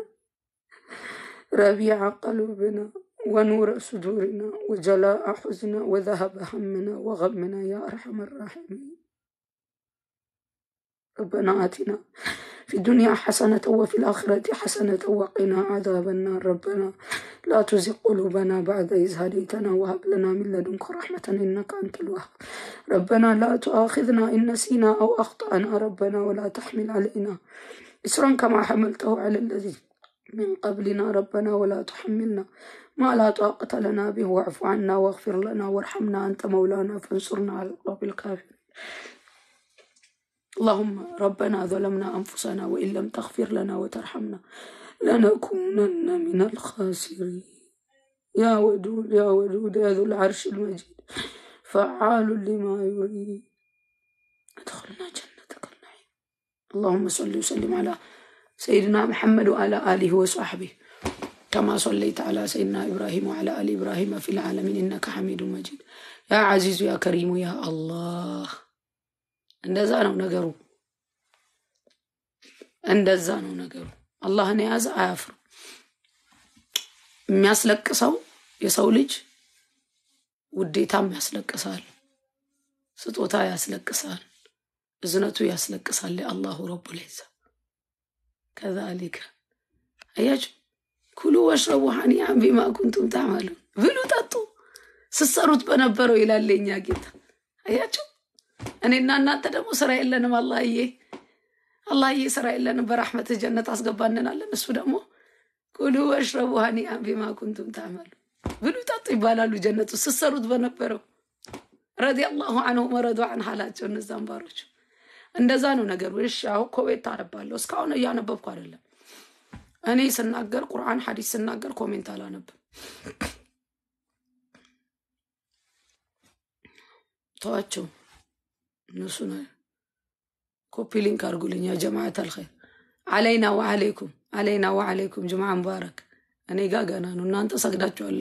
ربيع قلوبنا ونور صدورنا وجلاء حزننا وذهب همنا وغمنا يا أرحم الراحمين ربنا آتنا في الدنيا حسنة وفي الآخرة حسنة وقنا عذاب النار ربنا لا تزغ قلوبنا بعد إذ هديتنا وهب لنا من لدنك رحمة إنك أنت الوهاب ربنا لا تؤاخذنا إن نسينا أو أخطأنا ربنا ولا تحمل علينا إسرا كما حملته على الذي من قبلنا ربنا ولا تحملنا ما لا طاقة لنا به واعف عنا واغفر لنا وارحمنا أنت مولانا فانصرنا على القوم الكافرين اللهم ربنا ظلمنا أنفسنا وإن لم تغفر لنا وترحمنا لنكونن من الخاسرين يا ودود يا ودود يا ذو العرش المجيد فعال لما يريد ادخلنا جنتك النعيم اللهم صل وسلم على سيدنا محمد وعلى آله وصحبه كما صليت على سيدنا إبراهيم وعلى آل إبراهيم في العالمين إنك حميد مجيد يا عزيز يا كريم يا الله እንደዛ ነው ነገሩ። እንደዛ ነው ነገሩ። አላህን የያዘ አያፍርም። የሚያስለቅሰው የሰው ልጅ ውዴታም ያስለቅሳል፣ ስጦታ ያስለቅሳል፣ እዝነቱ ያስለቅሳል። አላሁ ረቡል ዒዛ ከዛሊከ አያችሁ ኩሉ ወሽረቡ ሐኒአን ቢማ ኩንቱም ታዕመሉን ብሉ ጠጡ ስሰሩት በነበረው ይላል የኛ ጌታ አያችሁ። እኔና እናንተ ደግሞ ስራ የለንም። አላህዬ አላህዬ ስራ የለንም። በራህመት ጀነት አስገባንናለን። እሱ ደግሞ ኩሉ ወሽረቡ ሃኒአን ቢማ ኩንቱም ታመሉ ብሉ ጠጡ ይባላሉ። ጀነቱ ስሰሩት በነበረው ረዲየላሁ አንሁ መረዱ አን ሀላቸው እነዛ ባሮች እንደዛ ነው ነገሩ። እሺ አሁን ኮሜንት አነባለሁ። እስካሁን እያነበብኩ አይደለም። እኔ ስናገር ቁርአን ሀዲስ ስናገር ኮሜንት አላነብም። ተዋቸው። እነሱን ኮፒ ሊንክ አድርጉልኝ። ያ ጀማዓት አልኸይር አለይና ወአለይኩም አለይና ወአለይኩም ጅምዓ ሙባረክ። እኔ ጋ ገና ነው፣ እናንተ ሰግዳችኋል።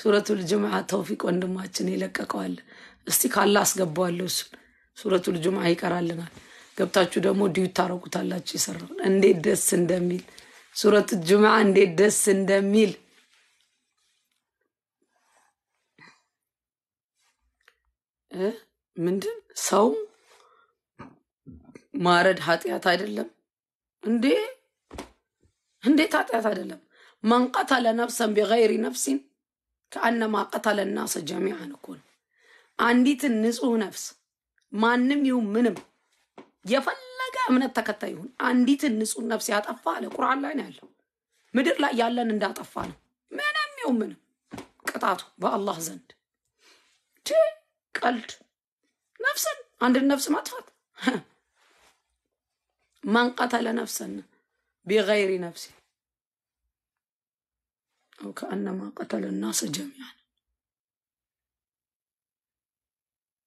ሱረቱል ጅምዓ ተውፊቅ ወንድማችን ይለቀቀዋል። እስቲ ካላ አስገባዋለሁ እሱን። ሱረቱል ጅምዓ ይቀራልናል። ገብታችሁ ደግሞ ዲዩ ታረቁታላችሁ። ይሰራል እንዴት ደስ እንደሚል ሱረቱ ጅምዓ እንዴት ደስ እንደሚል ምንድን ሰው ማረድ ኃጢአት አይደለም እንዴ? እንዴት ኃጢአት አይደለም? ማን ቀተለ ነፍሰን ቢገይሪ ነፍሲን ከአነማ ቀተለ ናሰ ጀሚዓን እኮ ነው። አንዲትን ንጹህ ነፍስ ማንም ይሁን ምንም የፈለገ እምነት ተከታይ ይሁን አንዲትን ንጹህ ነፍስ ያጠፋ አለ ቁርአን ላይ ነው ያለው። ምድር ላይ ያለን እንዳጠፋ ነው ምንም ይሁን ምንም ቅጣቱ በአላህ ዘንድ ቀልድ ነፍስን አንድን ነፍስ ማጥፋት ማን ቀተለ ነፍሰን ቢገይሪ ነፍሲ አው ከአነማ ቀተለ ናስ ጀሚያን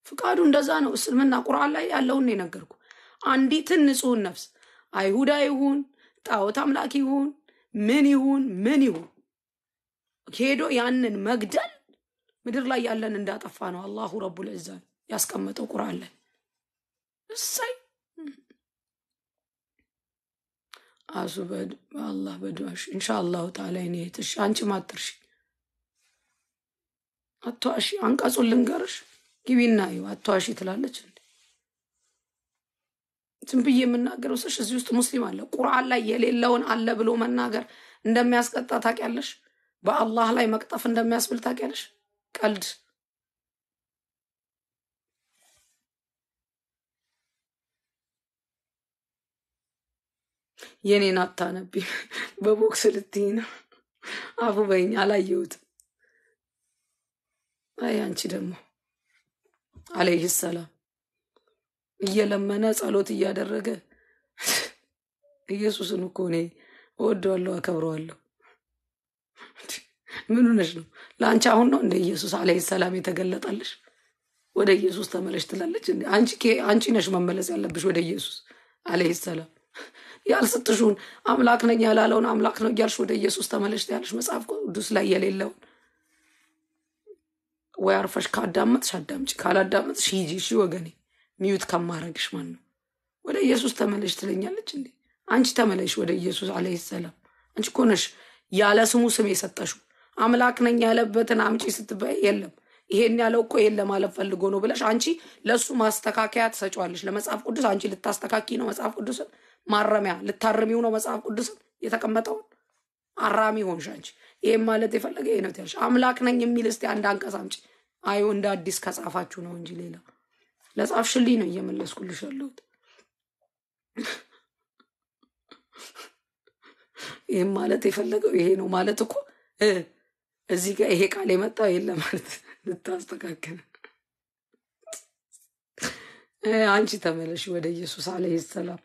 ፍቃዱ እንደዛ ነው። እስልምና ቁርአን ላይ ያለውን የነገርኩ አንዲትን ንጹህን ነፍስ አይሁዳ ይሁን ጣዖት አምላክ ይሁን ምን ይሁን ምን ይሁን ሄዶ ያንን መግደል ምድር ላይ ያለን እንዳጠፋ ነው አላሁ ረቡል ዕዛ ያስቀመጠው ቁርአን ላይ እሳይ አሱ በአላህ በድዋሽ እንሻአላሁ ተዓላ ይኔ ትሽ አንቺ ማትርሽ አቷሺ አንቀጹ ልንገርሽ ግቢና ዩ አቷሺ ትላለች ዝም ብዬ የምናገረው ስሽ እዚህ ውስጥ ሙስሊም አለ ቁርአን ላይ የሌለውን አለ ብሎ መናገር እንደሚያስቀጣ ታውቂያለሽ በአላህ ላይ መቅጠፍ እንደሚያስብል ታውቂያለሽ ቀልድ የኔን አታነቢ በቦክስ ልትይ ነው። አፉ በይኝ አላየሁትም። አይ አንቺ ደግሞ አለይህ ሰላም እየለመነ ጸሎት እያደረገ ኢየሱስን እኮ እኔ እወደዋለሁ፣ አከብረዋለሁ። ምን ሆነሽ ነው? ለአንቺ አሁን ነው እንደ ኢየሱስ አለይሂ ሰላም የተገለጠልሽ? ወደ ኢየሱስ ተመለሽ ትላለች። አንቺ ነሽ መመለስ ያለብሽ ወደ ኢየሱስ አለይሂ ሰላም። ያልስትሹን አምላክ ነኝ ያላለውን አምላክ ነው እያልሽ ወደ ኢየሱስ ተመለሽ ያለሽ መጽሐፍ ቅዱስ ላይ የሌለውን ወይ አርፈሽ ካዳመጥሽ አዳምጪ፣ ካላዳመጥሽ ሂጂ። እሺ ወገኔ፣ ሚዩት ከማረግሽ ማን ነው ወደ ኢየሱስ ተመለሽ ትለኛለች። እንዴ አንቺ ተመለሽ ወደ ኢየሱስ አለይሂ ሰላም። አንቺ እኮ ነሽ ያለ ስሙ ስም የሰጠሽው አምላክ ነኝ ያለበትን አምጪ ስትባይ የለም ይሄን ያለው እኮ ይሄን ለማለፍ ፈልጎ ነው ብለሽ አንቺ ለእሱ ማስተካከያ ትሰጫዋለሽ። ለመጽሐፍ ቅዱስ አንቺ ልታስተካኪ ነው መጽሐፍ ቅዱስን ማረሚያ ልታርሚው ነው መጽሐፍ ቅዱስን የተቀመጠውን አራሚ ሆንሽ አንቺ። ይህም ማለት የፈለገ ይነት ያልሽ። አምላክ ነኝ የሚል እስቲ አንድ አንቀጽ አምጪ። አይ እንደ አዲስ ከጻፋችሁ ነው እንጂ ሌላ ለጻፍሽልኝ ነው እየመለስኩልሽ ያለሁት። ይህም ማለት የፈለገው ይሄ ነው ማለት እኮ እዚህ ጋር ይሄ ቃል የመጣው የለም ማለት ልታስተካከል አንቺ ተመለሽ ወደ ኢየሱስ አለህ ሰላም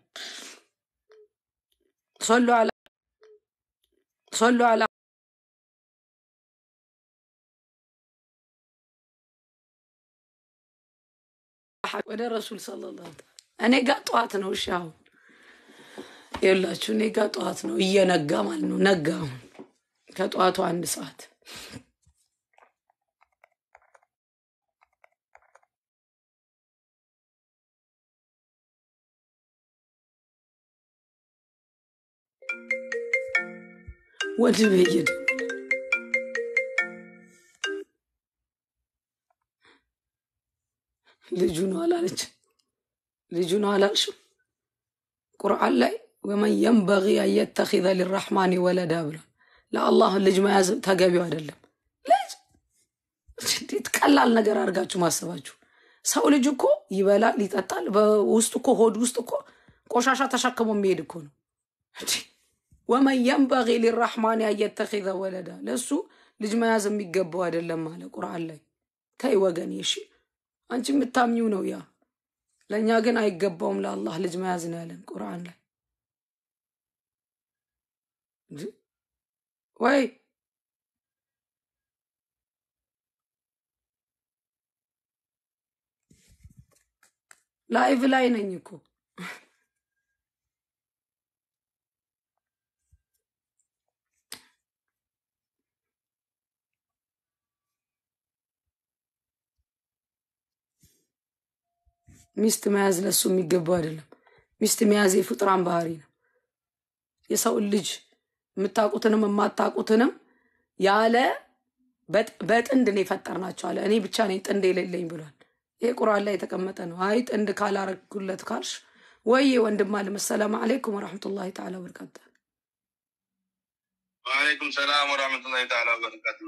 ሶሎ አላ ወደ ረሱል ሰለላ እኔ ጋር ጠዋት ነው። እሺ አሁን የላችሁ እኔ ጋር ጠዋት ነው፣ እየነጋ ማለት ነው። ነጋ አሁን ከጠዋቱ አንድ ሰዓት What did you do? ልጁ ነው አላለች። ልጁ ነው አላልሽም? ቁርአን ላይ ወመን የንበጊ አን የተኺዘ ሊራሕማኒ ወለዳ ብሏል። ለአላህ ልጅ መያዝ ተገቢው አይደለም። ልጅ እንዴት ቀላል ነገር አድርጋችሁ ማሰባችሁ። ሰው ልጅ እኮ ይበላል፣ ይጠጣል። በውስጥ እኮ ሆድ ውስጥ እኮ ቆሻሻ ተሸክሞ የሚሄድ እኮ ነው። ወመን የንበጊ ሊራህማን አየተኺዘ ወለዳ፣ ለእሱ ልጅ መያዝ የሚገባው አይደለም አለ ቁርአን ላይ። ተይ ወገኔ፣ እሺ አንቺ የምታምኚው ነው ያ። ለእኛ ግን አይገባውም ለአላህ ልጅ መያዝ ነው ያለን ቁርአን ላይ። ቆይ ላይቭ ላይ ነኝ እኮ ሚስት መያዝ ለሱ የሚገባው አይደለም። ሚስት መያዝ የፍጡራን ባህሪ ነው። የሰውን ልጅ የምታውቁትንም የማታውቁትንም ያለ በጥንድ ነው የፈጠርናቸው አለ። እኔ ብቻ ነኝ ጥንድ የሌለኝ ብሏል። ይሄ ቁርአን ላይ የተቀመጠ ነው። አይ ጥንድ ካላረግኩለት ካልሽ ወይ ወንድም አለም አሰላም አለይኩም ወረሕመቱላሂ ተዓላ በረካቱ። ወአለይኩም ሰላም ወረሕመቱላሂ ተዓላ በረካቱ።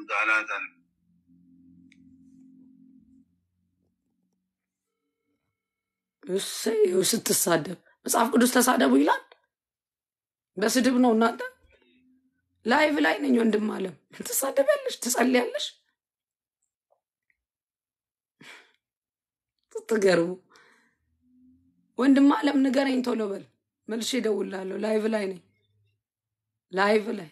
ስትሳደብ መጽሐፍ ቅዱስ ተሳደቡ ይላል። በስድብ ነው እናንተ ላይቭ ላይ ነኝ ወንድም አለም ትሳደቢያለሽ፣ ትጸልያለሽ። ስትገርቡ ወንድም አለም ንገረኝ፣ ቶሎ በል መልሼ እደውልልሃለሁ። ላይቭ ላይ ነኝ፣ ላይቭ ላይ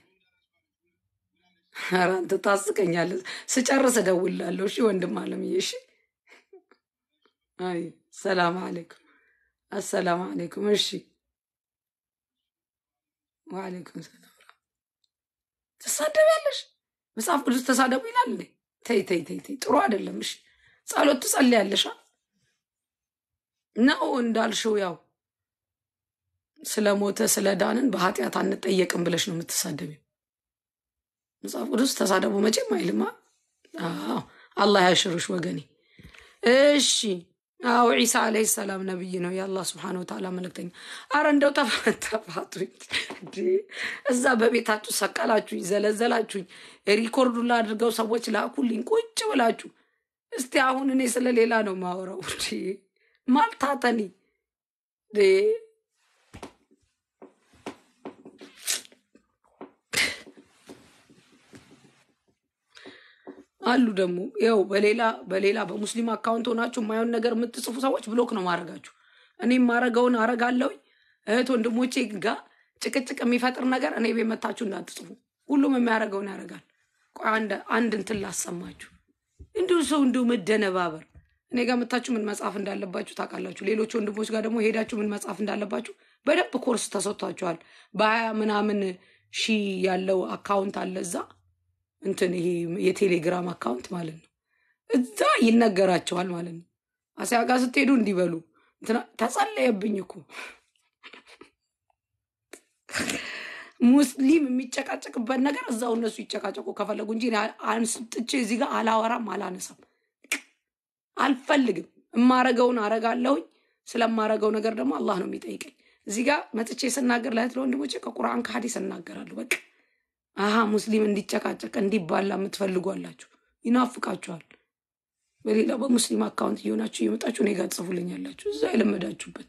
ኧረ አንተ ታስቀኛለህ። ስጨርስ እደውልልሃለሁ። እሺ ወንድም አለም እሺ። አይ ሰላም አለይኩም፣ አሰላም አለይኩም። እሺ፣ ዋለይኩም ሰላም ትሳደቢያለሽ። መጽሐፍ ቅዱስ ተሳደቡ ይላል እንዴ? ተይ ተይ ተይ ተይ፣ ጥሩ አይደለም። እሺ ጸሎት ትጸልያለሽ ነው እንዳልሽው፣ ያው ስለሞተ ስለ ዳንን በኃጢአት አንጠየቅም ብለሽ ነው የምትሳደቢው። መጽሐፍ ቅዱስ ተሳደቡ መቼም አይልማ። አላህ ያሽርሽ ወገኔ። እሺ አዎ ዒሳ አለይሂ ሰላም ነብይ ነው፣ የአላህ ስብሓን ወተዓላ መልእክተኛ። አረ እንደው ተፋቱኝ እዛ በቤታችሁ ሰቀላችሁኝ፣ ዘለዘላችሁኝ፣ ሪኮርዱ ላድርገው ሰዎች ላኩልኝ፣ ቁጭ ብላችሁ እስቲ። አሁን እኔ ስለሌላ ነው ማወራው። ማልታተኒ አሉ ደግሞ ያው በሌላ በሌላ በሙስሊም አካውንት ሆናችሁ የማይሆን ነገር የምትጽፉ ሰዎች ብሎክ ነው ማድረጋችሁ። እኔም ማረገውን አረጋለሁኝ። እህት ወንድሞቼ ጋ ጭቅጭቅ የሚፈጥር ነገር እኔ ቤት መታችሁ እንዳትጽፉ። ሁሉም የሚያደርገውን ያደርጋል። አንድ አንድ እንትን ላሰማችሁ። እንዲሁ ሰው እንዲሁ መደነባበር እኔ ጋር መታችሁ ምን መጽሐፍ እንዳለባችሁ ታውቃላችሁ። ሌሎች ወንድሞች ጋር ደግሞ ሄዳችሁ ምን መጽሐፍ እንዳለባችሁ በደንብ ኮርስ ተሰጥቷችኋል። በሀያ ምናምን ሺህ ያለው አካውንት አለ እዛ እንትን ይሄ የቴሌግራም አካውንት ማለት ነው። እዛ ይነገራቸዋል ማለት ነው። አስያ ጋር ስትሄዱ እንዲበሉ ተጸለየብኝ እኮ ሙስሊም የሚጨቃጨቅበት ነገር እዛው እነሱ ይጨቃጨቁ ከፈለጉ እንጂ አንስጥቼ እዚህ ጋር አላወራም፣ አላነሳም፣ አልፈልግም። እማረገውን አረጋለሁኝ። ስለማረገው ነገር ደግሞ አላህ ነው የሚጠይቀኝ። እዚህ ጋር መጥቼ ስናገር ለእህት ለወንድሞቼ ከቁርአን ከሀዲስ እናገራለሁ በቃ አሀ ሙስሊም እንዲጨቃጨቅ እንዲባላ የምትፈልጓላችሁ ይናፍቃችኋል። በሌላ በሙስሊም አካውንት እየሆናችሁ እየመጣችሁ እኔ ጋ ጽፉልኛላችሁ። እዛ የለመዳችሁበት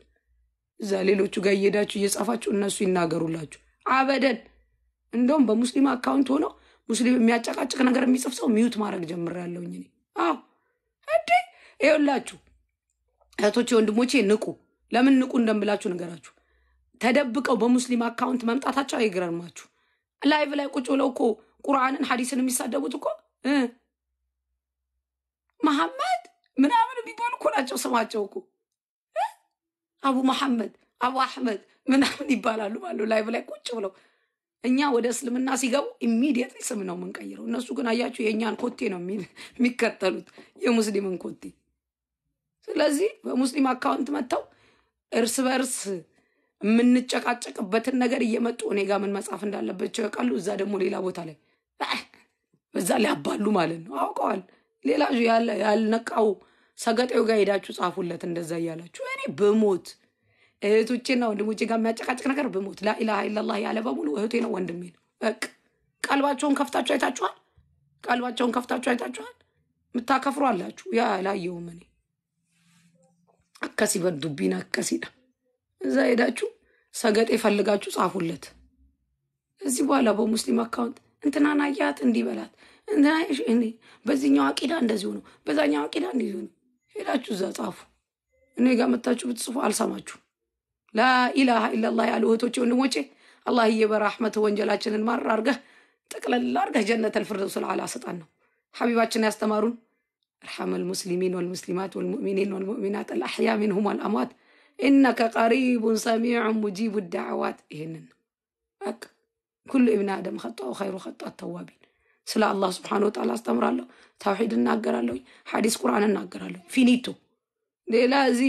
እዛ ሌሎቹ ጋር እየሄዳችሁ እየጻፋችሁ እነሱ ይናገሩላችሁ። አበደን እንደውም በሙስሊም አካውንት ሆነው ሙስሊም የሚያጨቃጭቅ ነገር የሚጽፍ ሰው ሚዩት ማድረግ ጀምሬያለሁኝ እኔ። አዎ እንዴ ይኸውላችሁ፣ እህቶቼ ወንድሞቼ፣ ንቁ። ለምን ንቁ እንደምላችሁ ነገራችሁ ተደብቀው በሙስሊም አካውንት መምጣታቸው አይገርማችሁ። ላይቭ ላይ ቁጭ ብለው እኮ ቁርአንን ሀዲስን የሚሳደቡት እኮ መሐመድ ምናምን የሚባሉ እኮ ናቸው። ስማቸው እኮ አቡ መሐመድ፣ አቡ አሕመድ ምናምን ይባላሉ ባሉ ላይቭ ላይ ቁጭ ብለው። እኛ ወደ እስልምና ሲገቡ ኢሚዲየት ስም ነው የምንቀይረው። እነሱ ግን አያችሁ የእኛን ኮቴ ነው የሚከተሉት የሙስሊምን ኮቴ። ስለዚህ በሙስሊም አካውንት መጥተው እርስ በእርስ የምንጨቃጨቅበትን ነገር እየመጡ እኔ ጋር ምን መጻፍ እንዳለባቸው ያውቃሉ። እዛ ደግሞ ሌላ ቦታ ላይ በዛ ላይ አባሉ ማለት ነው። አውቀዋል። ሌላ ያልነቃው ሰገጤው ጋር ሄዳችሁ ጻፉለት፣ እንደዛ እያላችሁ እኔ ብሞት እህቶቼና ወንድሞቼ ጋር የሚያጨቃጭቅ ነገር ብሞት ላኢላሃ ኢለላህ ያለ በሙሉ እህቴ ነው ወንድሜ ነው። በቃ ቀልባቸውን ከፍታችሁ አይታችኋል። ቀልባቸውን ከፍታችሁ አይታችኋል። የምታከፍሩ አላችሁ። ያ ላየውም እኔ አከሲ በዱቢና አከሲና እዛ ሄዳችሁ ሰገጤ ፈልጋችሁ ጻፉለት። እዚህ በኋላ በሙስሊም አካውንት እንትናን አያት እንዲበላት እንትና በዚህኛው አቂዳ እንደዚሁ ነው፣ በዛኛው አቂዳ እንዲሁ ነው። ሄዳችሁ እዛ ጻፉ። እኔ ጋር መታችሁ ብትጽፉ አልሰማችሁ። ላኢላሃ ኢላላህ ያሉ እህቶች ወንድሞቼ፣ አላህዬ በራህመት ወንጀላችንን ማር አርገህ ጠቅለል አርገህ ጀነት ልፍርደው አልአዕላ ስጣን ነው ሐቢባችን ያስተማሩን። እርሐመል ሙስሊሚን ወልሙስሊማት ወልሙእሚኒን ወልሙእሚናት አልአሕያ ሚንሁም ወልአምዋት ኢነከ ቀሪቡን ሰሚዑን ሙጂቡ ዳዕዋት። ይህንን በቃ ኩሉ እብን አደም ከጣው ኸይሩ ከጣት ተዋቢን። ስለ አላህ ስብሓን ወተዓላ አስተምራለሁ፣ ተውሒድ እናገራለሁ፣ ሐዲስ ቁርአን እናገራለሁ። ፊኒቶ ሌላ እዚ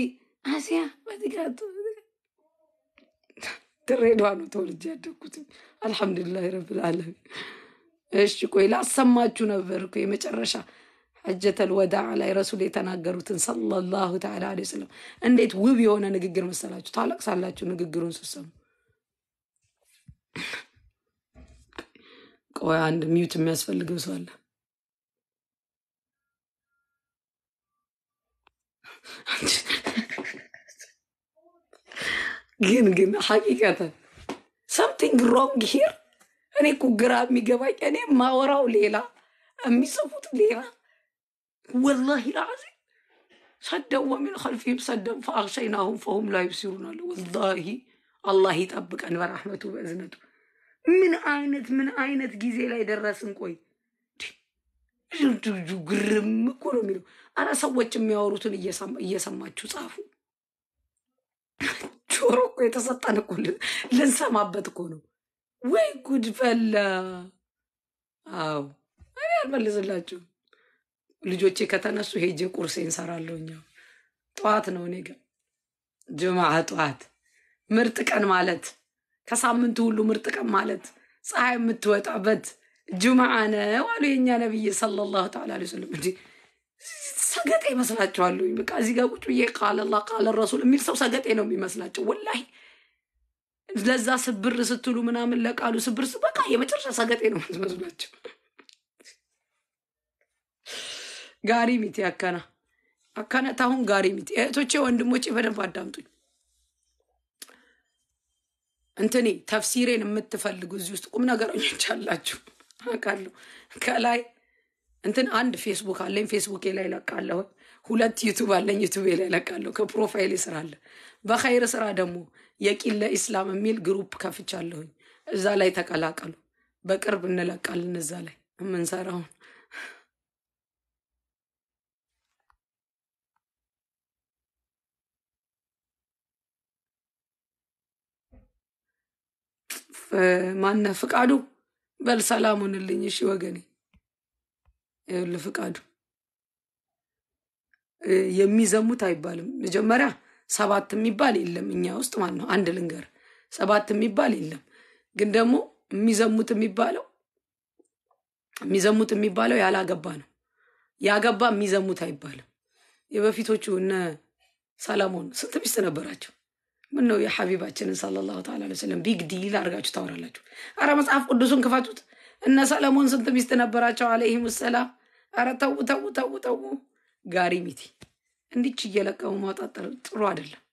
አስያ በትግራት ድሬዳዋ ነው ተወልጄ ያደግኩት። አልሐምዱሊላህ ረብል እሺ ቆይ ላሰማችሁ ነበር የመጨረሻ ሐጀተል ወዳዕ ላይ ረሱል የተናገሩትን ሰለላሁ ተዓላ ዐለይሂ ወሰለም እንዴት ውብ የሆነ ንግግር መሰላችሁ! ታለቅሳላችሁ ንግግሩን ስትሰሙ። ቆይ አንድ ሚዩት የሚያስፈልገው ሰው አለ። ግን ግን ሐቂቀተን ሰምቲንግ ሮንግ ሂር። እኔ እኮ ግራ የሚገባኝ እኔ ማወራው ሌላ፣ የሚጽፉት ሌላ ወላሂ ለዓዚ ሰደው ወሚን ከልፊህም ሰደም ፈአግሸይናሁም ፈሁም ላ ዩብሲሩን አለ። ወላሂ አላህ ይጠብቀን በራህመቱ በእዝነቱ። ምን አይነት ምን አይነት ጊዜ ላይ ደረስን? ቆይ ግርም እኮ ነው የሚለው። አረ ሰዎች የሚያወሩትን እየሰማችሁ ጻፉ። ጆሮ እኮ የተሰጠን እኮ ልንሰማበት እኮ ነው። ወይ ጉድ ፈላ። አዎ እኔ አልመልስላችሁም። ልጆቼ ከተነሱ ሄጄ ቁርሴ እንሰራለሁ። እኛ ጠዋት ነው እኔ ጋር ጅማ ጠዋት ምርጥ ቀን ማለት ከሳምንቱ ሁሉ ምርጥ ቀን ማለት ፀሐይ የምትወጣበት ጅምዓ ነው አሉ የእኛ ነብይ ሰለላሁ ተዓላ ዐለይሂ ወሰለም። እንዲ ሰገጤ ይመስላችኋል? በቃ እዚህ ጋር ቁጭ ብዬ ቃለ ላ ቃለ ረሱል የሚል ሰው ሰገጤ ነው የሚመስላቸው ወላሂ ለዛ ስብር ስትሉ ምናምን ለቃሉ ስብር በቃ የመጨረሻ ሰገጤ ነው የምትመስሏቸው። ጋሪ ሚት አካና አካና ታሁን ጋሪ ሚት እህቶቼ ወንድሞቼ በደንብ አዳምጡኝ። እንትኔ ተፍሲሬን የምትፈልጉ እዚህ ውስጥ ቁም ነገረኞች አላችሁ አውቃለሁ። ከላይ እንትን አንድ ፌስቡክ አለኝ፣ ፌስቡኬ ላይ ለቃለሁ። ሁለት ዩቱብ አለኝ፣ ዩቱቤ ላይ ለቃለሁ። ከፕሮፋይል ስራ አለ። በኸይር ስራ ደግሞ የቂለ ኢስላም የሚል ግሩፕ ከፍቻለሁኝ። እዛ ላይ ተቀላቀሉ። በቅርብ እንለቃልን እዛ ላይ የምንሰራውን ማነ ፍቃዱ በል ሰላም ሁንልኝ። እሺ ወገኔ ይኸውልህ ፍቃዱ የሚዘሙት አይባልም። መጀመሪያ ሰባት የሚባል የለም እኛ ውስጥ ማለት ነው። አንድ ልንገር ሰባት የሚባል የለም። ግን ደግሞ የሚዘሙት የሚባለው የሚዘሙት የሚባለው ያላገባ ነው። ያገባ የሚዘሙት አይባልም። የበፊቶቹ እነ ሰለሞን ስንት ሚስት ነበራቸው? ምን ነው የሐቢባችንን ሰለላሁ ተዓላ ዐለይሂ ወሰለም ቢግ ዲል አድርጋችሁ ታወራላችሁ? አረ መጽሐፍ ቅዱሱን ክፈቱት። እነ ሰለሞን ስንት ሚስት ነበራቸው? አለይሂም ሰላም። አረ ተው ተዉ ተዉ ተዉ። ጋሪ ሚቲ እንዲች እየለቀሙ ማውጣት ጥሩ አይደለም።